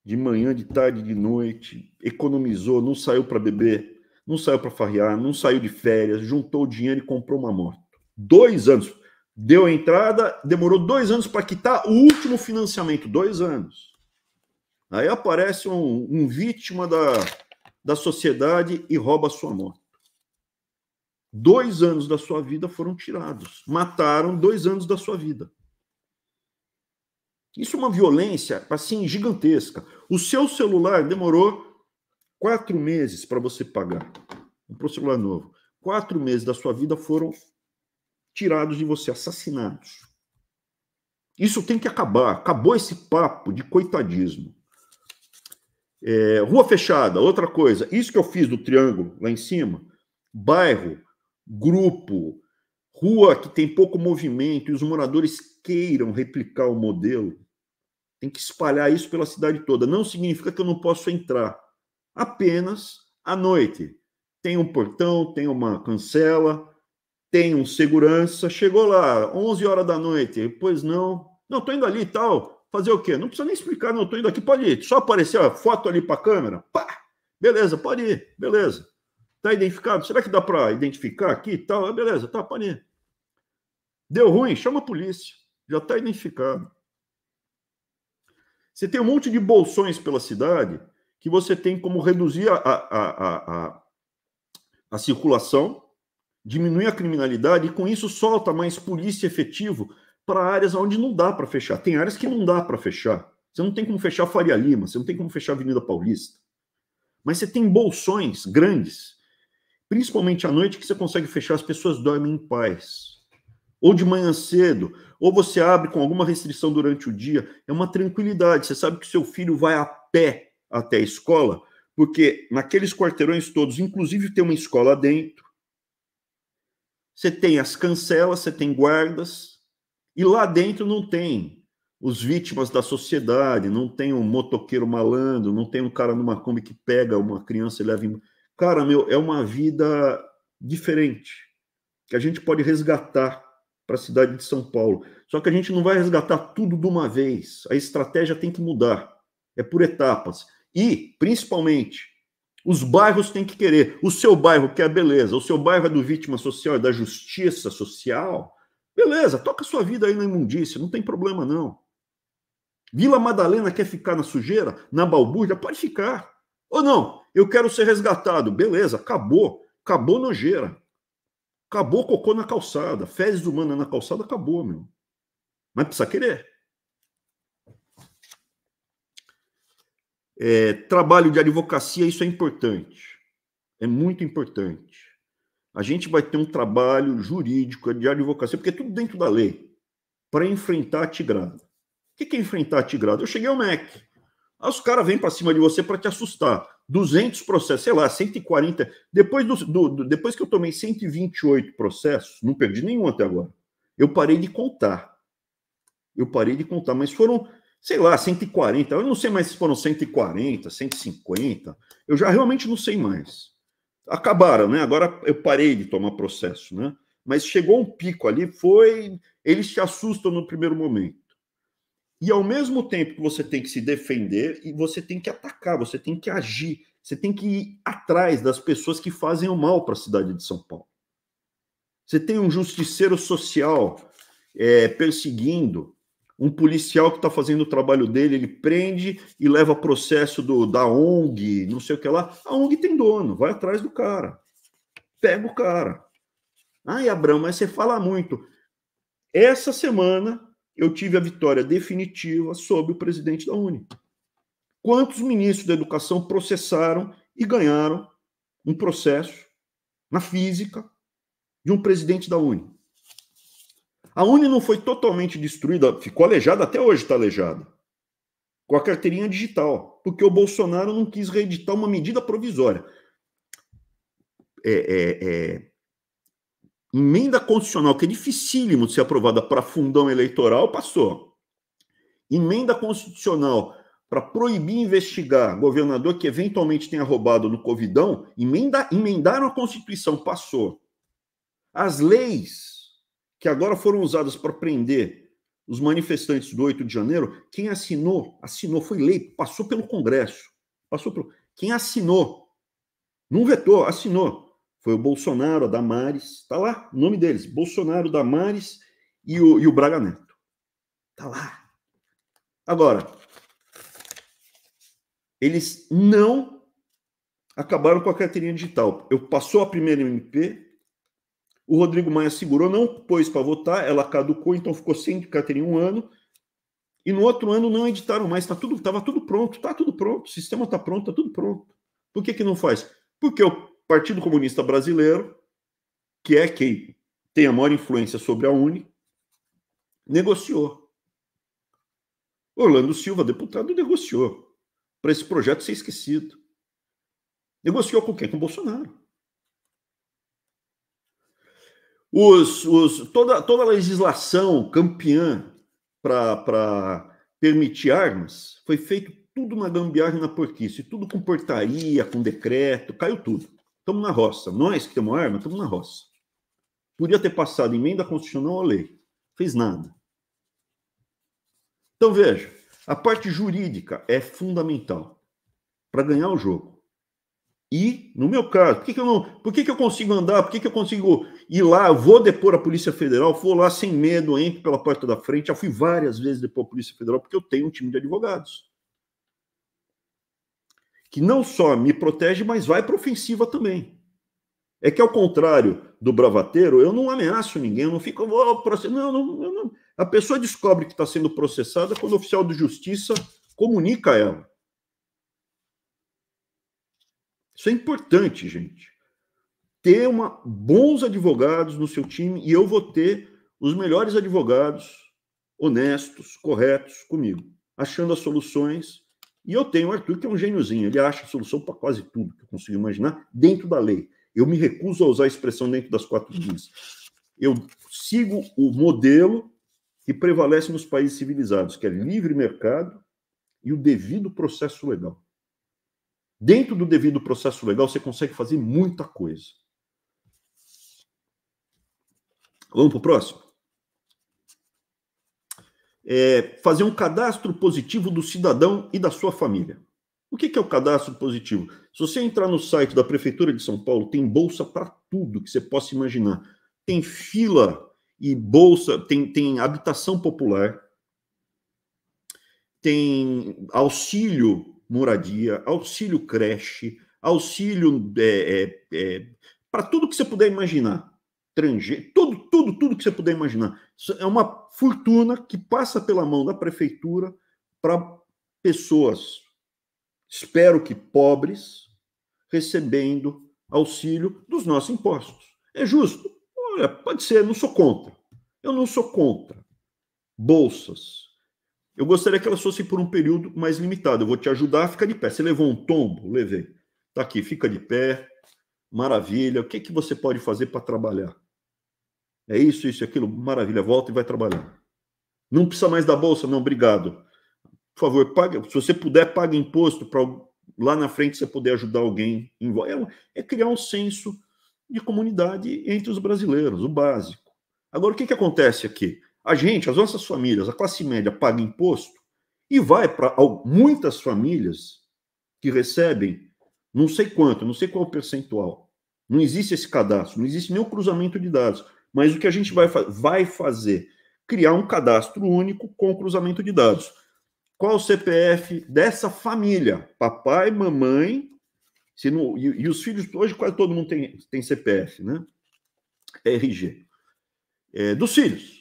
de manhã, de tarde, de noite, economizou, não saiu para beber, não saiu para farrear, não saiu de férias, juntou dinheiro e comprou uma moto. Dois anos. Deu a entrada, demorou dois anos para quitar o último financiamento. Dois anos. Aí aparece um, um vítima da, da sociedade e rouba sua moto. Dois anos da sua vida foram tirados. Mataram dois anos da sua vida. Isso é uma violência, assim, gigantesca. O seu celular demorou quatro meses para você pagar. um celular novo. Quatro meses da sua vida foram tirados de você, assassinados. Isso tem que acabar. Acabou esse papo de coitadismo. É, rua fechada, outra coisa. Isso que eu fiz do triângulo lá em cima. Bairro, grupo, rua que tem pouco movimento e os moradores queiram replicar o modelo. Tem que espalhar isso pela cidade toda. Não significa que eu não posso entrar. Apenas à noite. Tem um portão, tem uma cancela, tem um segurança. Chegou lá, 11 horas da noite. Pois não. Não, estou indo ali e tal fazer o quê? Não precisa nem explicar, não, estou indo aqui, pode ir. Só aparecer a foto ali para a câmera, pá, beleza, pode ir, beleza. Está identificado? Será que dá para identificar aqui e tal? Ah, beleza, tá, pode ir. Deu ruim? Chama a polícia. Já está identificado. Você tem um monte de bolsões pela cidade que você tem como reduzir a, a, a, a circulação, diminuir a criminalidade e com isso solta mais polícia efetivo para áreas onde não dá para fechar. Tem áreas que não dá para fechar. Você não tem como fechar Faria Lima, você não tem como fechar Avenida Paulista. Mas você tem bolsões grandes, principalmente à noite, que você consegue fechar, as pessoas dormem em paz. Ou de manhã cedo, ou você abre com alguma restrição durante o dia. É uma tranquilidade. Você sabe que seu filho vai a pé até a escola, porque naqueles quarteirões todos, inclusive tem uma escola dentro, você tem as cancelas, você tem guardas, e lá dentro não tem os vítimas da sociedade, não tem um motoqueiro malandro, não tem um cara numa Kombi que pega uma criança e leva. Em... Cara, meu, é uma vida diferente que a gente pode resgatar para a cidade de São Paulo. Só que a gente não vai resgatar tudo de uma vez. A estratégia tem que mudar. É por etapas. E, principalmente, os bairros têm que querer. O seu bairro quer é beleza, o seu bairro é do vítima social, é da justiça social. Beleza, toca sua vida aí na imundícia, não tem problema não. Vila Madalena quer ficar na sujeira, na balbúrdia? Pode ficar. Ou não, eu quero ser resgatado. Beleza, acabou. Acabou nojeira. Acabou cocô na calçada. Fezes humanas na calçada, acabou, meu. Mas precisa querer. É, trabalho de advocacia, isso é importante. É muito importante a gente vai ter um trabalho jurídico de advocacia, porque é tudo dentro da lei, para enfrentar a tigrada. O que é enfrentar a tigrada? Eu cheguei ao MEC. Aí os caras vêm para cima de você para te assustar. 200 processos, sei lá, 140. Depois, do, do, do, depois que eu tomei 128 processos, não perdi nenhum até agora. Eu parei de contar. Eu parei de contar, mas foram, sei lá, 140. Eu não sei mais se foram 140, 150. Eu já realmente não sei mais acabaram, né? Agora eu parei de tomar processo, né? Mas chegou um pico ali, foi. Eles te assustam no primeiro momento. E ao mesmo tempo que você tem que se defender, e você tem que atacar, você tem que agir, você tem que ir atrás das pessoas que fazem o mal para a cidade de São Paulo. Você tem um justiceiro social é, perseguindo um policial que está fazendo o trabalho dele, ele prende e leva processo do, da ONG, não sei o que lá. A ONG tem dono, vai atrás do cara. Pega o cara. Ai, Abrão, mas você fala muito. Essa semana eu tive a vitória definitiva sobre o presidente da Uni. Quantos ministros da educação processaram e ganharam um processo na física de um presidente da Uni? A Uni não foi totalmente destruída, ficou aleijada, até hoje está aleijada. Com a carteirinha digital, porque o Bolsonaro não quis reeditar uma medida provisória. É, é, é, emenda constitucional, que é dificílimo de ser aprovada para fundão eleitoral, passou. Emenda constitucional para proibir investigar governador que eventualmente tenha roubado no Covidão, emenda, emendaram a Constituição, passou. As leis que agora foram usadas para prender os manifestantes do 8 de janeiro, quem assinou, assinou, foi lei, passou pelo Congresso, passou pelo. Quem assinou, não vetou, assinou, foi o Bolsonaro, a Damares, está lá, o nome deles, Bolsonaro, Damares e o, e o Braga Neto. Está lá. Agora, eles não acabaram com a carteirinha digital. Eu passou a primeira MP, o Rodrigo Maia segurou, não pôs para votar, ela caducou, então ficou sem categoria um ano. E no outro ano não editaram mais, tá tudo, tudo pronto, está tudo pronto, o sistema está pronto, está tudo pronto. Por que que não faz? Porque o Partido Comunista Brasileiro, que é quem tem a maior influência sobre a Uni, negociou. Orlando Silva, deputado, negociou para esse projeto ser esquecido. Negociou com quem? Com Bolsonaro. Os, os, toda, toda a legislação campeã para permitir armas foi feito tudo uma gambiarra na porquice, tudo com portaria, com decreto, caiu tudo. Estamos na roça. Nós que temos arma, estamos na roça. Podia ter passado emenda constitucional à lei. Fez nada. Então veja, a parte jurídica é fundamental para ganhar o jogo. E, no meu caso, por que, que eu não. Por que, que eu consigo andar? Por que, que eu consigo ir lá? Eu vou depor a Polícia Federal, vou lá sem medo, entro pela porta da frente. Já fui várias vezes depor a Polícia Federal, porque eu tenho um time de advogados. Que não só me protege, mas vai para ofensiva também. É que, ao contrário do bravateiro, eu não ameaço ninguém, eu não fico. vou processar. não, não, não, não. A pessoa descobre que está sendo processada quando o oficial de justiça comunica a ela. Isso é importante, gente. Ter uma, bons advogados no seu time e eu vou ter os melhores advogados honestos, corretos comigo, achando as soluções. E eu tenho o Arthur, que é um gêniozinho, ele acha solução para quase tudo que eu consigo imaginar dentro da lei. Eu me recuso a usar a expressão dentro das quatro linhas. Eu sigo o modelo que prevalece nos países civilizados, que é livre mercado e o devido processo legal. Dentro do devido processo legal, você consegue fazer muita coisa. Vamos para o próximo? É fazer um cadastro positivo do cidadão e da sua família. O que é o cadastro positivo? Se você entrar no site da Prefeitura de São Paulo, tem bolsa para tudo que você possa imaginar. Tem fila e bolsa, tem, tem habitação popular, tem auxílio moradia, auxílio creche, auxílio é, é, é para tudo que você puder imaginar. Trange... Tudo, tudo, tudo que você puder imaginar. é uma fortuna que passa pela mão da prefeitura para pessoas, espero que pobres, recebendo auxílio dos nossos impostos. É justo? Olha, pode ser, não sou contra. Eu não sou contra. Bolsas, eu gostaria que elas fossem por um período mais limitado. Eu vou te ajudar a ficar de pé. Você levou um tombo? Levei. Tá aqui, fica de pé. Maravilha. O que, que você pode fazer para trabalhar? É isso, isso, aquilo. Maravilha. Volta e vai trabalhar. Não precisa mais da bolsa? Não, obrigado. Por favor, pague. Se você puder, pague imposto para lá na frente você poder ajudar alguém. É, é criar um senso de comunidade entre os brasileiros, o básico. Agora, o que, que acontece aqui? A gente, as nossas famílias, a classe média paga imposto e vai para muitas famílias que recebem não sei quanto, não sei qual percentual. Não existe esse cadastro, não existe nenhum cruzamento de dados. Mas o que a gente vai, vai fazer? Criar um cadastro único com cruzamento de dados. Qual o CPF dessa família? Papai, mamãe, se não, e, e, os filhos, hoje quase todo mundo tem, tem CPF, né? RG. É, dos filhos.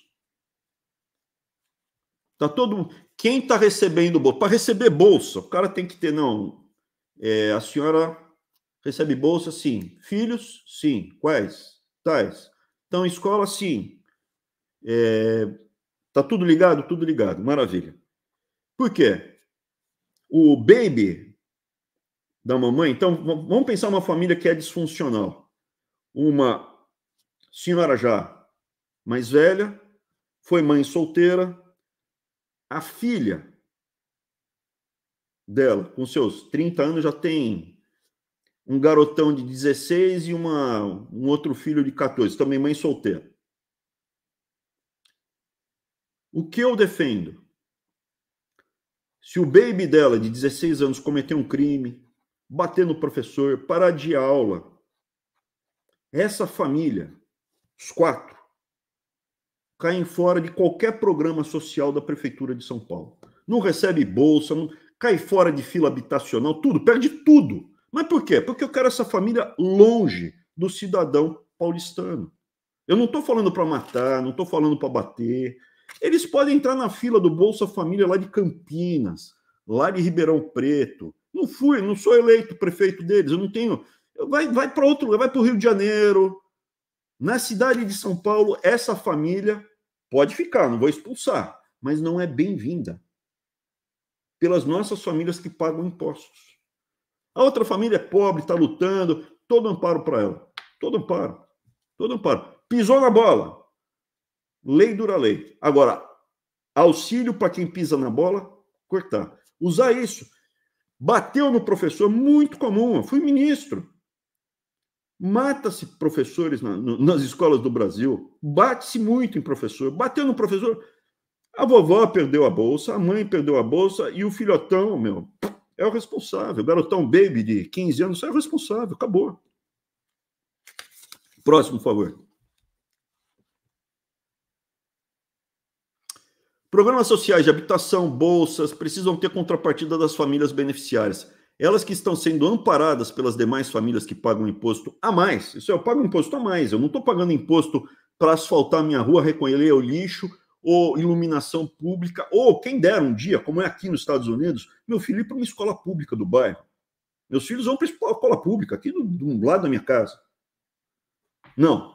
Tá todo quem está recebendo bolsa? Para receber bolsa, o cara tem que ter não. É, a senhora recebe bolsa, sim. Filhos, sim. Quais? Tais. Então escola, sim. É, tá tudo ligado, tudo ligado. Maravilha. Por quê? O baby da mamãe. Então vamos pensar uma família que é disfuncional. Uma senhora já mais velha, foi mãe solteira, a filha dela, com seus 30 anos, já tem um garotão de 16 e uma, um outro filho de 14, também mãe solteira. O que eu defendo? Se o baby dela, de 16 anos, cometer um crime, bater no professor, parar de aula, essa família, os quatro, caem fora de qualquer programa social da Prefeitura de São Paulo. Não recebe bolsa, não... cai fora de fila habitacional, tudo, perde tudo. Mas por quê? Porque eu quero essa família longe do cidadão paulistano. Eu não estou falando para matar, não estou falando para bater. Eles podem entrar na fila do Bolsa Família lá de Campinas, lá de Ribeirão Preto. Não fui, não sou eleito prefeito deles, eu não tenho. Vai, vai para outro lugar, vai para o Rio de Janeiro. Na cidade de São Paulo, essa família Pode ficar, não vou expulsar, mas não é bem-vinda pelas nossas famílias que pagam impostos. A outra família é pobre, está lutando, todo amparo para ela. Todo amparo. Todo amparo. Pisou na bola. Lei dura lei. Agora, auxílio para quem pisa na bola, cortar. Usar isso. Bateu no professor, muito comum. Eu fui ministro. Mata-se professores na, no, nas escolas do Brasil, bate-se muito em professor, bateu no professor. A vovó perdeu a bolsa, a mãe perdeu a bolsa e o filhotão, meu, é o responsável. O garotão baby de 15 anos é o responsável, acabou. Próximo, por favor. Programas sociais de habitação, bolsas, precisam ter contrapartida das famílias beneficiárias elas que estão sendo amparadas pelas demais famílias que pagam imposto a mais. Isso é, eu pago imposto a mais, eu não estou pagando imposto para asfaltar minha rua, recolher o lixo, ou iluminação pública, ou quem dera um dia, como é aqui nos Estados Unidos, meu filho ir para uma escola pública do bairro. Meus filhos vão para a escola pública, aqui do, do lado da minha casa. Não.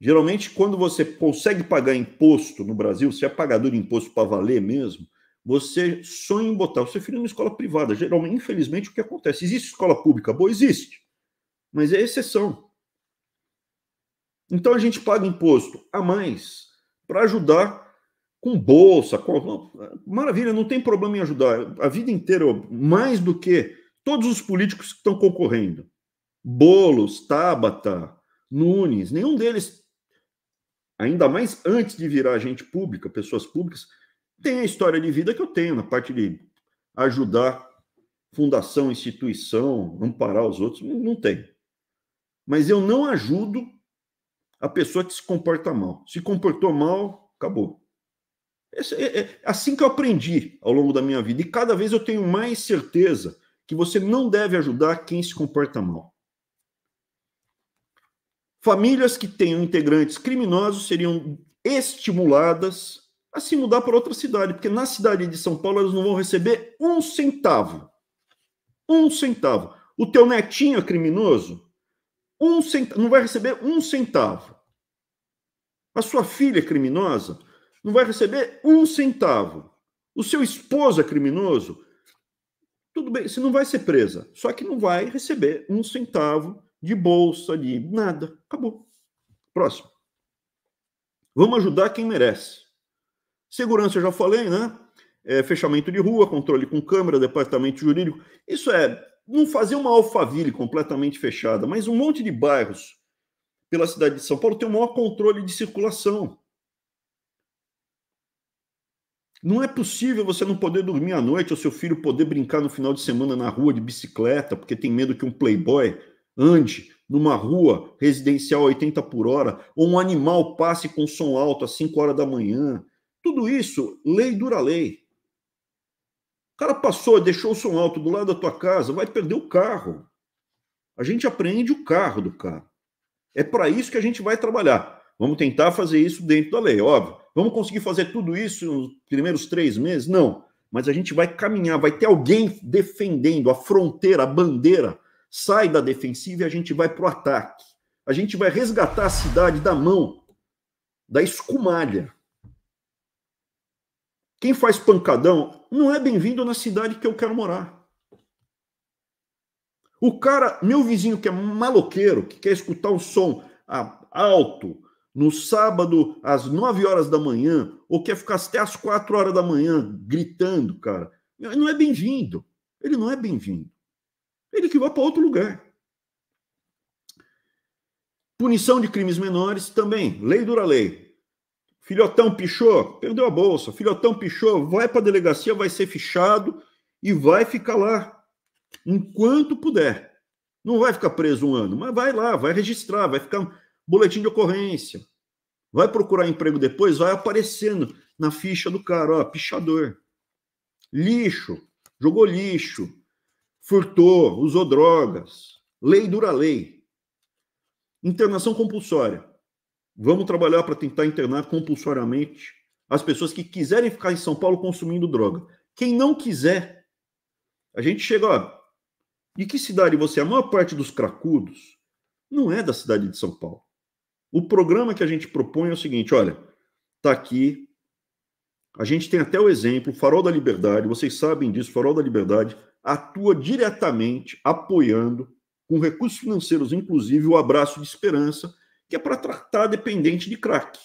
Geralmente, quando você consegue pagar imposto no Brasil, se é pagador de imposto para valer mesmo, você sonha em botar o seu filho numa escola privada. Geralmente, infelizmente, o que acontece? Existe escola pública boa? Existe. Mas é exceção. Então a gente paga imposto a mais para ajudar com bolsa, com... maravilha, não tem problema em ajudar. A vida inteira, mais do que todos os políticos que estão concorrendo. Bolos, Tabata, Nunes, nenhum deles, ainda mais antes de virar gente pública, pessoas públicas, tem a história de vida que eu tenho na parte de ajudar fundação, instituição, amparar os outros, não tem. Mas eu não ajudo a pessoa que se comporta mal. Se comportou mal, acabou. É, é, é assim que eu aprendi ao longo da minha vida. E cada vez eu tenho mais certeza que você não deve ajudar quem se comporta mal. Famílias que tenham integrantes criminosos seriam estimuladas a assim, se mudar para outra cidade, porque na cidade de São Paulo eles não vão receber um centavo. Um centavo. O teu netinho é criminoso? Um centavo, não vai receber um centavo. A sua filha é criminosa? Não vai receber um centavo. O seu esposo é criminoso? Tudo bem, você não vai ser presa, só que não vai receber um centavo de bolsa, de nada. Acabou. Próximo. Vamos ajudar quem merece. Segurança, já falei, né? É, fechamento de rua, controle com câmera, departamento jurídico. Isso é, não fazer uma alfaville completamente fechada, mas um monte de bairros pela cidade de São Paulo tem o maior controle de circulação. Não é possível você não poder dormir à noite ou seu filho poder brincar no final de semana na rua de bicicleta, porque tem medo que um playboy ande numa rua residencial 80 por hora, ou um animal passe com som alto às 5 horas da manhã. Tudo isso, lei dura lei. O cara passou, deixou o som alto do lado da tua casa, vai perder o carro. A gente apreende o carro do carro. É para isso que a gente vai trabalhar. Vamos tentar fazer isso dentro da lei, óbvio. Vamos conseguir fazer tudo isso nos primeiros três meses? Não. Mas a gente vai caminhar, vai ter alguém defendendo a fronteira, a bandeira. Sai da defensiva e a gente vai para o ataque. A gente vai resgatar a cidade da mão, da escumalha. Quem faz pancadão não é bem-vindo na cidade que eu quero morar. O cara, meu vizinho que é maloqueiro, que quer escutar um som ah, alto no sábado às 9 horas da manhã, ou quer ficar até às 4 horas da manhã gritando, cara, não é bem-vindo. Ele não é bem-vindo. Ele que vai para outro lugar. Punição de crimes menores também, lei dura lei. Filhotão pichou, perdeu a bolsa. Filhotão pichou, vai para a delegacia, vai ser fichado e vai ficar lá enquanto puder. Não vai ficar preso um ano, mas vai lá, vai registrar, vai ficar um boletim de ocorrência. Vai procurar emprego depois, vai aparecendo na ficha do cara, ó, pichador. Lixo, jogou lixo, furtou, usou drogas. Lei dura lei. Internação compulsória. Vamos trabalhar para tentar internar compulsoriamente as pessoas que quiserem ficar em São Paulo consumindo droga. Quem não quiser, a gente chega lá. De que cidade você? É? A maior parte dos cracudos não é da cidade de São Paulo. O programa que a gente propõe é o seguinte: olha, tá aqui. A gente tem até o exemplo, Farol da Liberdade, vocês sabem disso, Farol da Liberdade atua diretamente apoiando, com recursos financeiros, inclusive, o Abraço de Esperança, que é para tratar dependente de crack.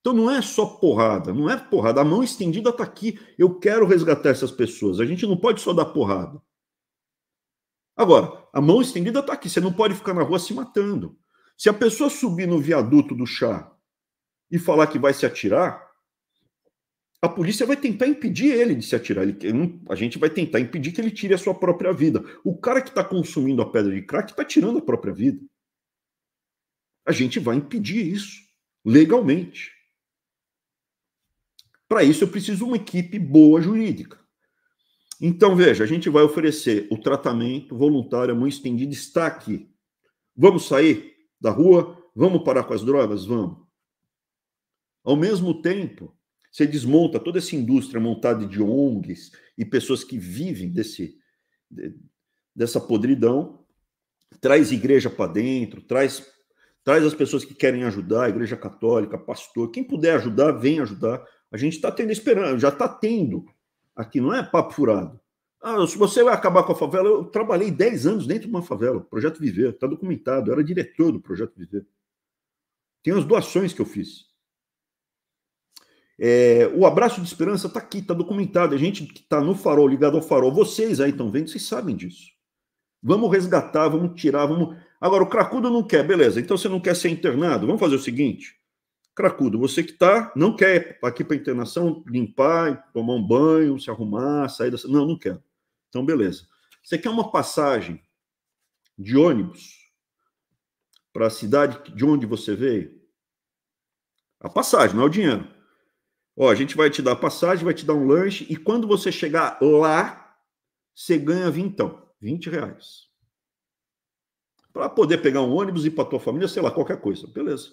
Então não é só porrada, não é porrada. A mão estendida está aqui. Eu quero resgatar essas pessoas. A gente não pode só dar porrada. Agora, a mão estendida está aqui. Você não pode ficar na rua se matando. Se a pessoa subir no viaduto do chá e falar que vai se atirar, a polícia vai tentar impedir ele de se atirar. Ele, a gente vai tentar impedir que ele tire a sua própria vida. O cara que está consumindo a pedra de crack está tirando a própria vida. A gente vai impedir isso legalmente. Para isso, eu preciso uma equipe boa jurídica. Então, veja, a gente vai oferecer o tratamento voluntário à mão estendida, está aqui. Vamos sair da rua? Vamos parar com as drogas? Vamos. Ao mesmo tempo, você desmonta toda essa indústria montada de ONGs e pessoas que vivem desse, dessa podridão, traz igreja para dentro, traz Traz as pessoas que querem ajudar, a Igreja Católica, pastor, quem puder ajudar, vem ajudar. A gente está tendo esperança, já está tendo. Aqui não é papo furado. Ah, se você vai acabar com a favela, eu trabalhei 10 anos dentro de uma favela, Projeto Viver, está documentado, eu era diretor do Projeto Viver. Tem as doações que eu fiz. É, o Abraço de Esperança está aqui, está documentado. A gente que está no farol, ligado ao farol, vocês aí estão vendo, vocês sabem disso. Vamos resgatar, vamos tirar, vamos Agora, o cracudo não quer, beleza. Então você não quer ser internado? Vamos fazer o seguinte: cracudo, você que tá, não quer aqui para internação, limpar, tomar um banho, se arrumar, sair da. Não, não quer. Então, beleza. Você quer uma passagem de ônibus para a cidade de onde você veio? A passagem, não é o dinheiro. Ó, a gente vai te dar a passagem, vai te dar um lanche, e quando você chegar lá, você ganha vintão, 20 reais para poder pegar um ônibus e ir para tua família, sei lá, qualquer coisa. Beleza.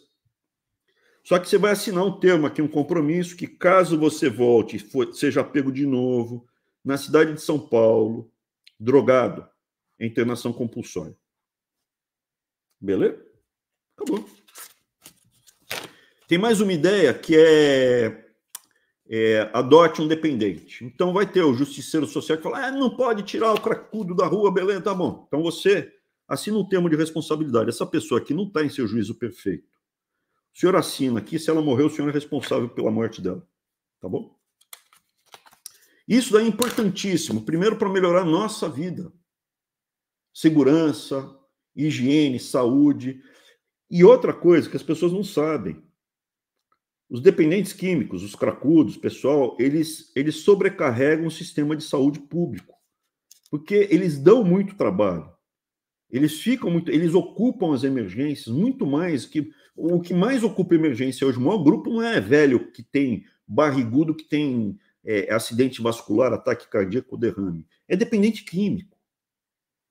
Só que você vai assinar um termo aqui, um compromisso, que caso você volte, for, seja pego de novo, na cidade de São Paulo, drogado, em é internação compulsória. Beleza? Acabou. Tem mais uma ideia que é, é, adote um dependente. Então vai ter o justiceiro social que fala: ah, não pode tirar o cracudo da rua, beleza, tá bom. Então você assina o termo de responsabilidade. Essa pessoa aqui não está em seu juízo perfeito. O senhor assina aqui, se ela morreu, o senhor é responsável pela morte dela. Tá bom? Isso daí é importantíssimo. Primeiro, para melhorar a nossa vida. Segurança, higiene, saúde. E outra coisa que as pessoas não sabem. Os dependentes químicos, os cracudos, pessoal, eles, eles sobrecarregam o sistema de saúde público. Porque eles dão muito trabalho. Eles ficam muito, eles ocupam as emergências muito mais que o que mais ocupa emergência hoje. O maior grupo não é velho que tem barrigudo, que tem é, acidente vascular, ataque cardíaco, derrame. É dependente químico.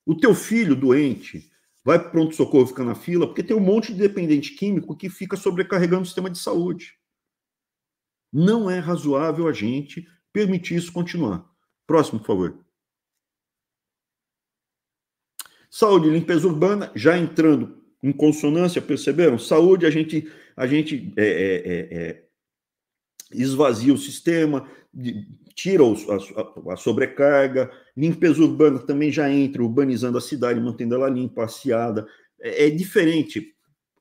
O teu filho doente vai para pronto socorro, fica na fila, porque tem um monte de dependente químico que fica sobrecarregando o sistema de saúde. Não é razoável a gente permitir isso continuar. Próximo, por favor. Saúde, limpeza urbana, já entrando em consonância, perceberam? Saúde, a gente, a gente é, é, é, é esvazia o sistema, tira a, a sobrecarga, limpeza urbana também já entra, urbanizando a cidade, mantendo ela limpa, asseada. É, é diferente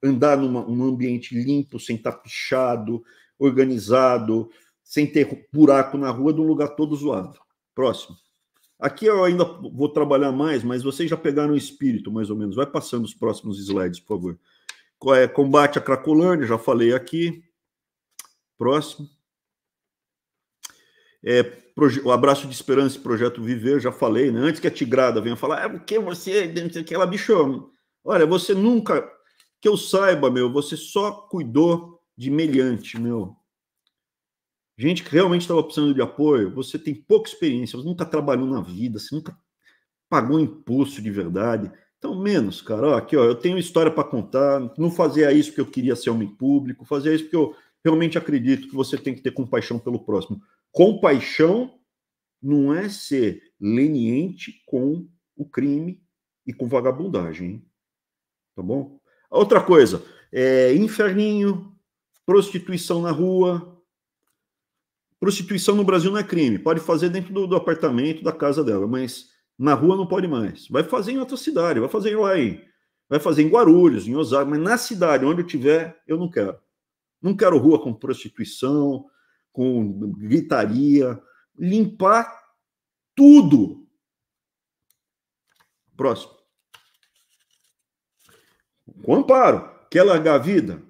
andar num ambiente limpo, sem estar pichado, organizado, sem ter buraco na rua, de um lugar todo zoado. Próximo. Aqui eu ainda vou trabalhar mais, mas vocês já pegaram o espírito, mais ou menos. Vai passando os próximos slides, por favor. É, combate à Cracolândia, já falei aqui. Próximo. É, o Abraço de Esperança e Projeto Viver, já falei, né? Antes que a Tigrada venha falar, é ah, porque você, aquela bichona. Olha, você nunca, que eu saiba, meu, você só cuidou de meliante, meu gente que realmente estava precisando de apoio, você tem pouca experiência, você nunca trabalhou na vida, você nunca pagou imposto de verdade. Então, menos, cara. Ó, aqui, ó, eu tenho história para contar. Não fazia isso porque eu queria ser homem público, fazia isso porque eu realmente acredito que você tem que ter compaixão pelo próximo. Compaixão não é ser leniente com o crime e com vagabundagem. Hein? Tá bom? Outra coisa, é, inferninho, prostituição na rua, Prostituição no Brasil não é crime. Pode fazer dentro do, do, apartamento, da casa dela, mas na rua não pode mais. Vai fazer em outra cidade, vai fazer lá em, vai fazer em Guarulhos, em Osasco, mas na cidade onde eu tiver, eu não quero. Não quero rua com prostituição, com gritaria, limpar tudo. Próximo. Com amparo, quer largar a vida?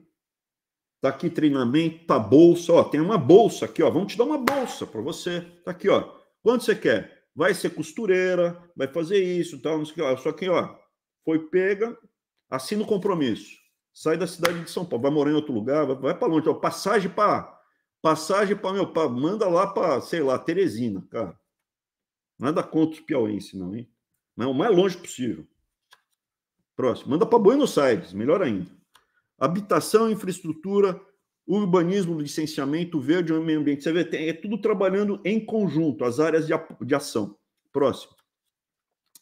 Tá aqui treinamento, tá bolsa, ó, tem uma bolsa aqui, ó, vamos te dar uma bolsa para você. Tá aqui, ó. Quanto você quer? Vai ser costureira, vai fazer isso, tal, não sei o que, Só que, ó, foi pega, assina o compromisso. Sai da cidade de São Paulo, vai morar em outro lugar, vai, vai para longe, ó, passagem para passagem para meu pai, manda lá para, sei lá, Teresina, cara. Nada contra os piauenses, não, hein? não o mais longe possível. Próximo. Manda para Buenos Aires, melhor ainda habitação, infraestrutura, urbanismo, licenciamento verde, meio ambiente. Você vê, tem, é tudo trabalhando em conjunto, as áreas de, de ação. Próximo.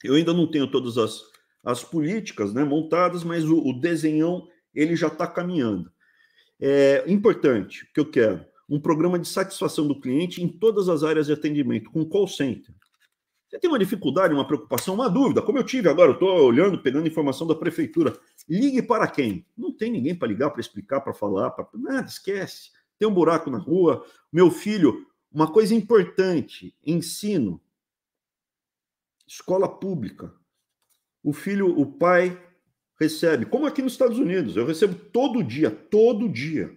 Eu ainda não tenho todas as, as políticas né, montadas, mas o, o desenhão ele já está caminhando. É importante, que eu quero, um programa de satisfação do cliente em todas as áreas de atendimento, com call center. Você tem uma dificuldade, uma preocupação, uma dúvida, como eu tive agora, eu estou olhando, pegando informação da prefeitura. Ligue para quem? Não tem ninguém para ligar, para explicar, para falar, para nada, esquece. Tem um buraco na rua. Meu filho, uma coisa importante: ensino. Escola pública. O filho, o pai recebe, como aqui nos Estados Unidos, eu recebo todo dia, todo dia,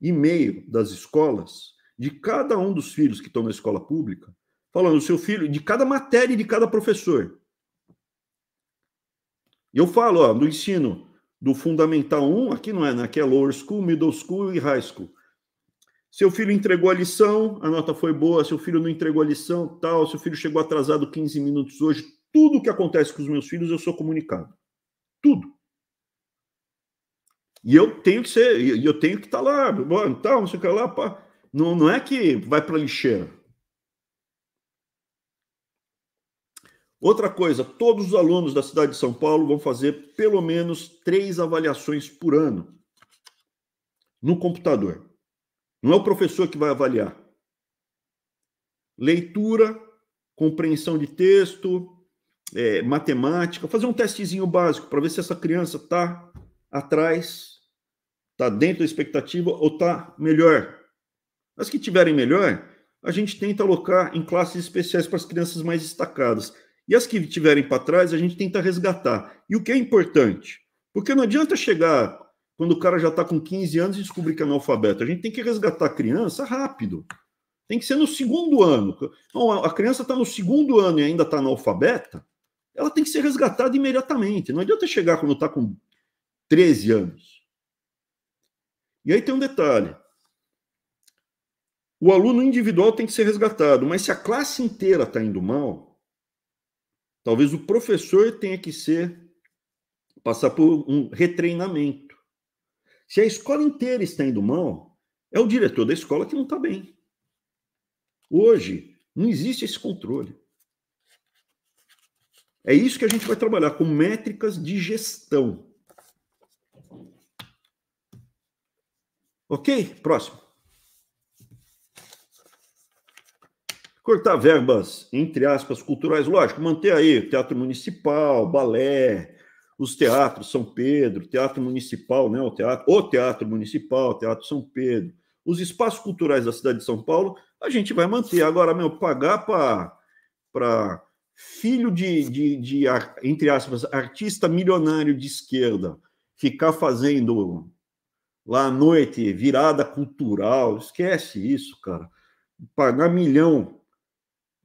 e-mail das escolas, de cada um dos filhos que estão na escola pública, falando: seu filho, de cada matéria e de cada professor. Eu falo, ó, do ensino do Fundamental 1, aqui não é, né? Aqui é Lower School, Middle School e High School. Seu filho entregou a lição, a nota foi boa, seu filho não entregou a lição, tal, seu filho chegou atrasado 15 minutos hoje, tudo que acontece com os meus filhos eu sou comunicado. Tudo. E eu tenho que ser, eu tenho que estar tá lá, bom, tal, não sei o que lá, pá. Não, não é que vai para lixeira. Outra coisa, todos os alunos da cidade de São Paulo vão fazer pelo menos três avaliações por ano no computador. Não é o professor que vai avaliar. Leitura, compreensão de texto, é, matemática, fazer um testezinho básico para ver se essa criança está atrás, está dentro da expectativa ou está melhor. As que tiverem melhor, a gente tenta alocar em classes especiais para as crianças mais destacadas. E as que tiverem para trás, a gente tenta resgatar. E o que é importante? Porque não adianta chegar quando o cara já está com 15 anos e descobrir que é analfabeto. A gente tem que resgatar a criança rápido. Tem que ser no segundo ano. Então, a criança está no segundo ano e ainda está analfabeta, ela tem que ser resgatada imediatamente. Não adianta chegar quando está com 13 anos. E aí tem um detalhe. O aluno individual tem que ser resgatado, mas se a classe inteira está indo mal, Talvez o professor tenha que ser passar por um retreinamento. Se a escola inteira está indo mal, é o diretor da escola que não está bem. Hoje, não existe esse controle. É isso que a gente vai trabalhar com métricas de gestão. Ok? Próximo. Cortar verbas, entre aspas, culturais, lógico, manter aí teatro municipal, balé, os teatros São Pedro, teatro municipal, né, o teatro, o teatro municipal, teatro São Pedro, os espaços culturais da cidade de São Paulo, a gente vai manter. Agora, meu, pagar para filho de, de, de, entre aspas, artista milionário de esquerda, ficar fazendo lá à noite virada cultural, esquece isso, cara. Pagar milhão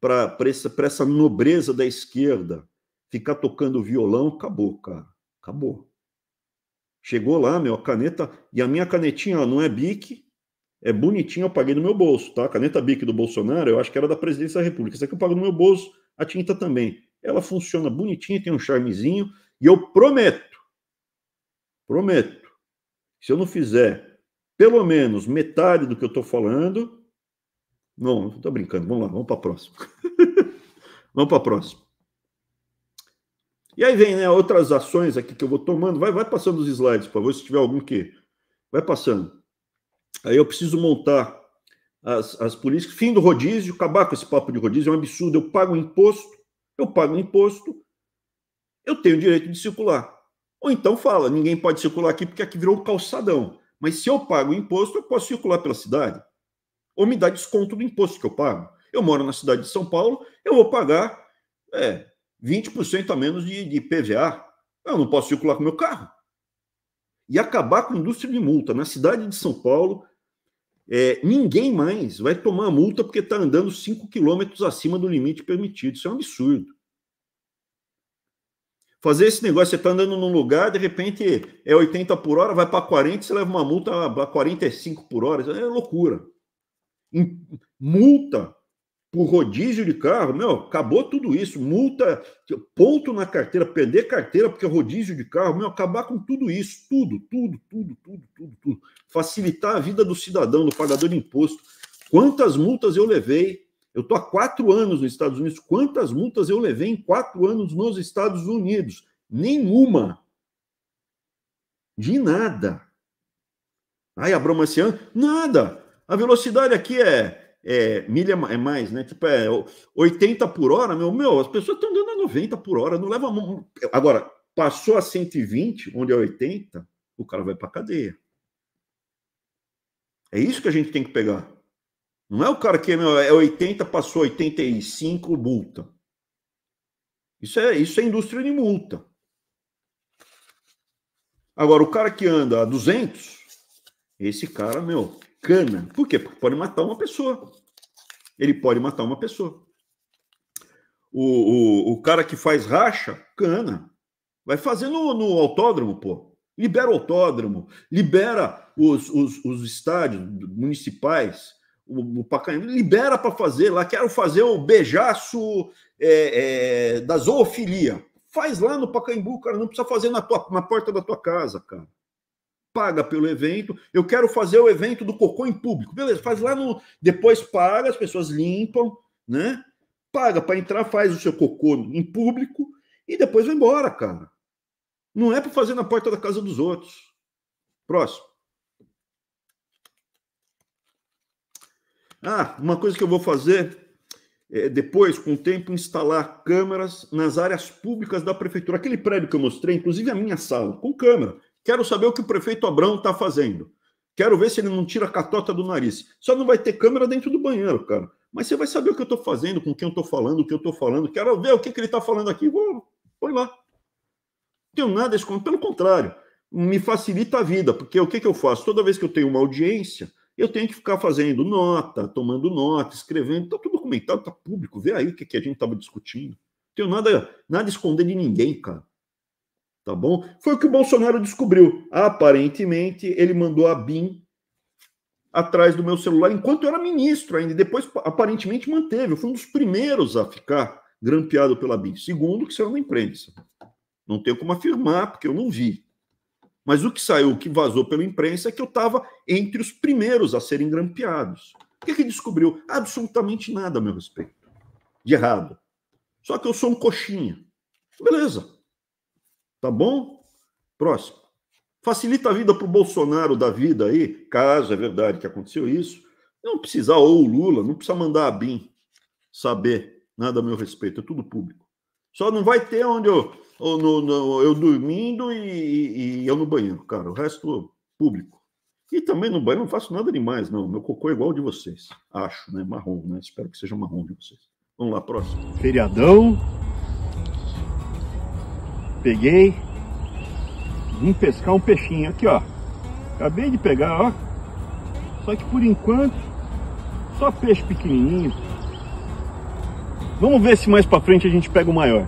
para essa, pra essa nobreza da esquerda ficar tocando violão, acabou, cara. Acabou. Chegou lá, meu, a caneta. E a minha canetinha, ó, não é bique, é bonitinha, eu paguei no meu bolso, tá? A caneta bique do Bolsonaro, eu acho que era da presidência da República. Essa que eu pago no meu bolso, a tinta também. Ela funciona bonitinha, tem um charmezinho. E eu prometo, prometo, se eu não fizer pelo menos metade do que eu estou falando, não, não tô brincando. Vamos lá, vamos para próximo. vamos para próximo. E aí vem né, outras ações aqui que eu vou tomando. Vai, vai passando os slides, por favor, se tiver algum que. Vai passando. Aí eu preciso montar as, as políticas. Fim do rodízio, acabar com esse papo de rodízio é um absurdo. Eu pago imposto, eu pago imposto, eu tenho o direito de circular. Ou então fala, ninguém pode circular aqui porque aqui virou um calçadão. Mas se eu pago imposto, eu posso circular pela cidade ou me dá desconto do imposto que eu pago. Eu moro na cidade de São Paulo, eu vou pagar é, 20% a menos de, de PVA. Eu não posso circular com meu carro. E acabar com a indústria de multa. Na cidade de São Paulo, é, ninguém mais vai tomar multa porque está andando 5 quilômetros acima do limite permitido. Isso é um absurdo. Fazer esse negócio, você está andando num lugar, de repente é 80 por hora, vai para 40, você leva uma multa a 45 por hora. É loucura multa por rodízio de carro, meu, acabou tudo isso, multa, ponto na carteira, perder carteira porque é rodízio de carro, meu, acabar com tudo isso, tudo, tudo, tudo, tudo, tudo, tudo. Facilitar a vida do cidadão, do pagador de imposto. Quantas multas eu levei? Eu estou há quatro anos nos Estados Unidos. Quantas multas eu levei em quatro anos nos Estados Unidos? Nenhuma. De nada. Ai, Abramacian nada. A velocidade aqui é, é milha é mais, né? Tipo, é 80 por hora, meu, meu, as pessoas estão andando a 90 por hora, não leva a mão. É, agora, passou a 120, onde é 80, o cara vai para cadeia. É isso que a gente tem que pegar. Não é o cara que meu, é 80, passou 85, multa. Isso é, isso é indústria de multa. Agora, o cara que anda a 200, esse cara, meu, cana. Por quê? Porque pode matar uma pessoa. Ele pode matar uma pessoa. O, o, o cara que faz racha, cana. Vai fazer no, no autódromo, pô. Libera o autódromo, libera os, os, os estádios municipais, o, o Pacaembu, libera para fazer lá. Quero fazer o beijaço é, é, da zoofilia. Faz lá no Pacaembu, cara. Não precisa fazer na, tua, na porta da tua casa, cara paga pelo evento. Eu quero fazer o evento do cocô em público. Beleza, faz lá no. Depois paga, as pessoas limpam, né? Paga para entrar, faz o seu cocô em público e depois vai embora, cara. Não é para fazer na porta da casa dos outros. Próximo. Ah, uma coisa que eu vou fazer é, depois, com o tempo, instalar câmeras nas áreas públicas da prefeitura. Aquele prédio que eu mostrei, inclusive a minha sala, com câmera. Quero saber o que o prefeito Abrão está fazendo. Quero ver se ele não tira a catota do nariz. Só não vai ter câmera dentro do banheiro, cara. Mas você vai saber o que eu estou fazendo, com quem eu estou falando, o que eu estou falando. Quero ver o que, que ele está falando aqui. Vou, põe lá. Não tenho nada a esconder. Pelo contrário, me facilita a vida. Porque o que, que eu faço? Toda vez que eu tenho uma audiência, eu tenho que ficar fazendo nota, tomando nota, escrevendo. Está tudo documentado, está público. Vê aí o que, que a gente estava discutindo. Não tenho nada, nada a esconder de ninguém, cara. Tá bom? Foi o que o Bolsonaro descobriu. Aparentemente, ele mandou a BIM atrás do meu celular enquanto eu era ministro ainda. Depois, aparentemente, manteve. Eu fui um dos primeiros a ficar grampeado pela BIM. Segundo, que saiu na imprensa. Não tenho como afirmar, porque eu não vi. Mas o que saiu, o que vazou pela imprensa, é que eu estava entre os primeiros a serem grampeados. O que, ele é que descobriu? Absolutamente nada a meu respeito. De errado. Só que eu sou um coxinha. Beleza. Tá bom? Próximo. Facilita a vida para o Bolsonaro da vida aí, caso é verdade que aconteceu isso. Não precisar, ou o Lula, não precisa mandar a BIM saber nada a meu respeito, é tudo público. Só não vai ter onde eu, ou no, no, eu dormindo e, e, eu no banheiro, cara. O resto público. E também no banheiro não faço nada demais, não. Meu cocô é igual de vocês. Acho, né? Marrom, né? Espero que seja marrom de vocês. Vamos lá, próximo. Feriadão, Peguei. Vim pescar um peixinho aqui, ó. Acabei de pegar, ó. Só que por enquanto, só peixe pequenininho. Vamos ver se mais pra frente a gente pega o maior.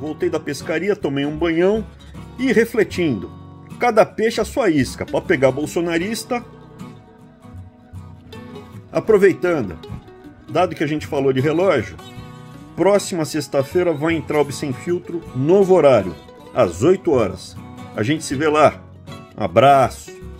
Voltei da pescaria, tomei um banhão e refletindo. Cada peixe a sua isca, para pegar bolsonarista. Aproveitando, dado que a gente falou de relógio, próxima sexta-feira vai entrar o Sem Filtro, novo horário, às 8 horas. A gente se vê lá. Um abraço.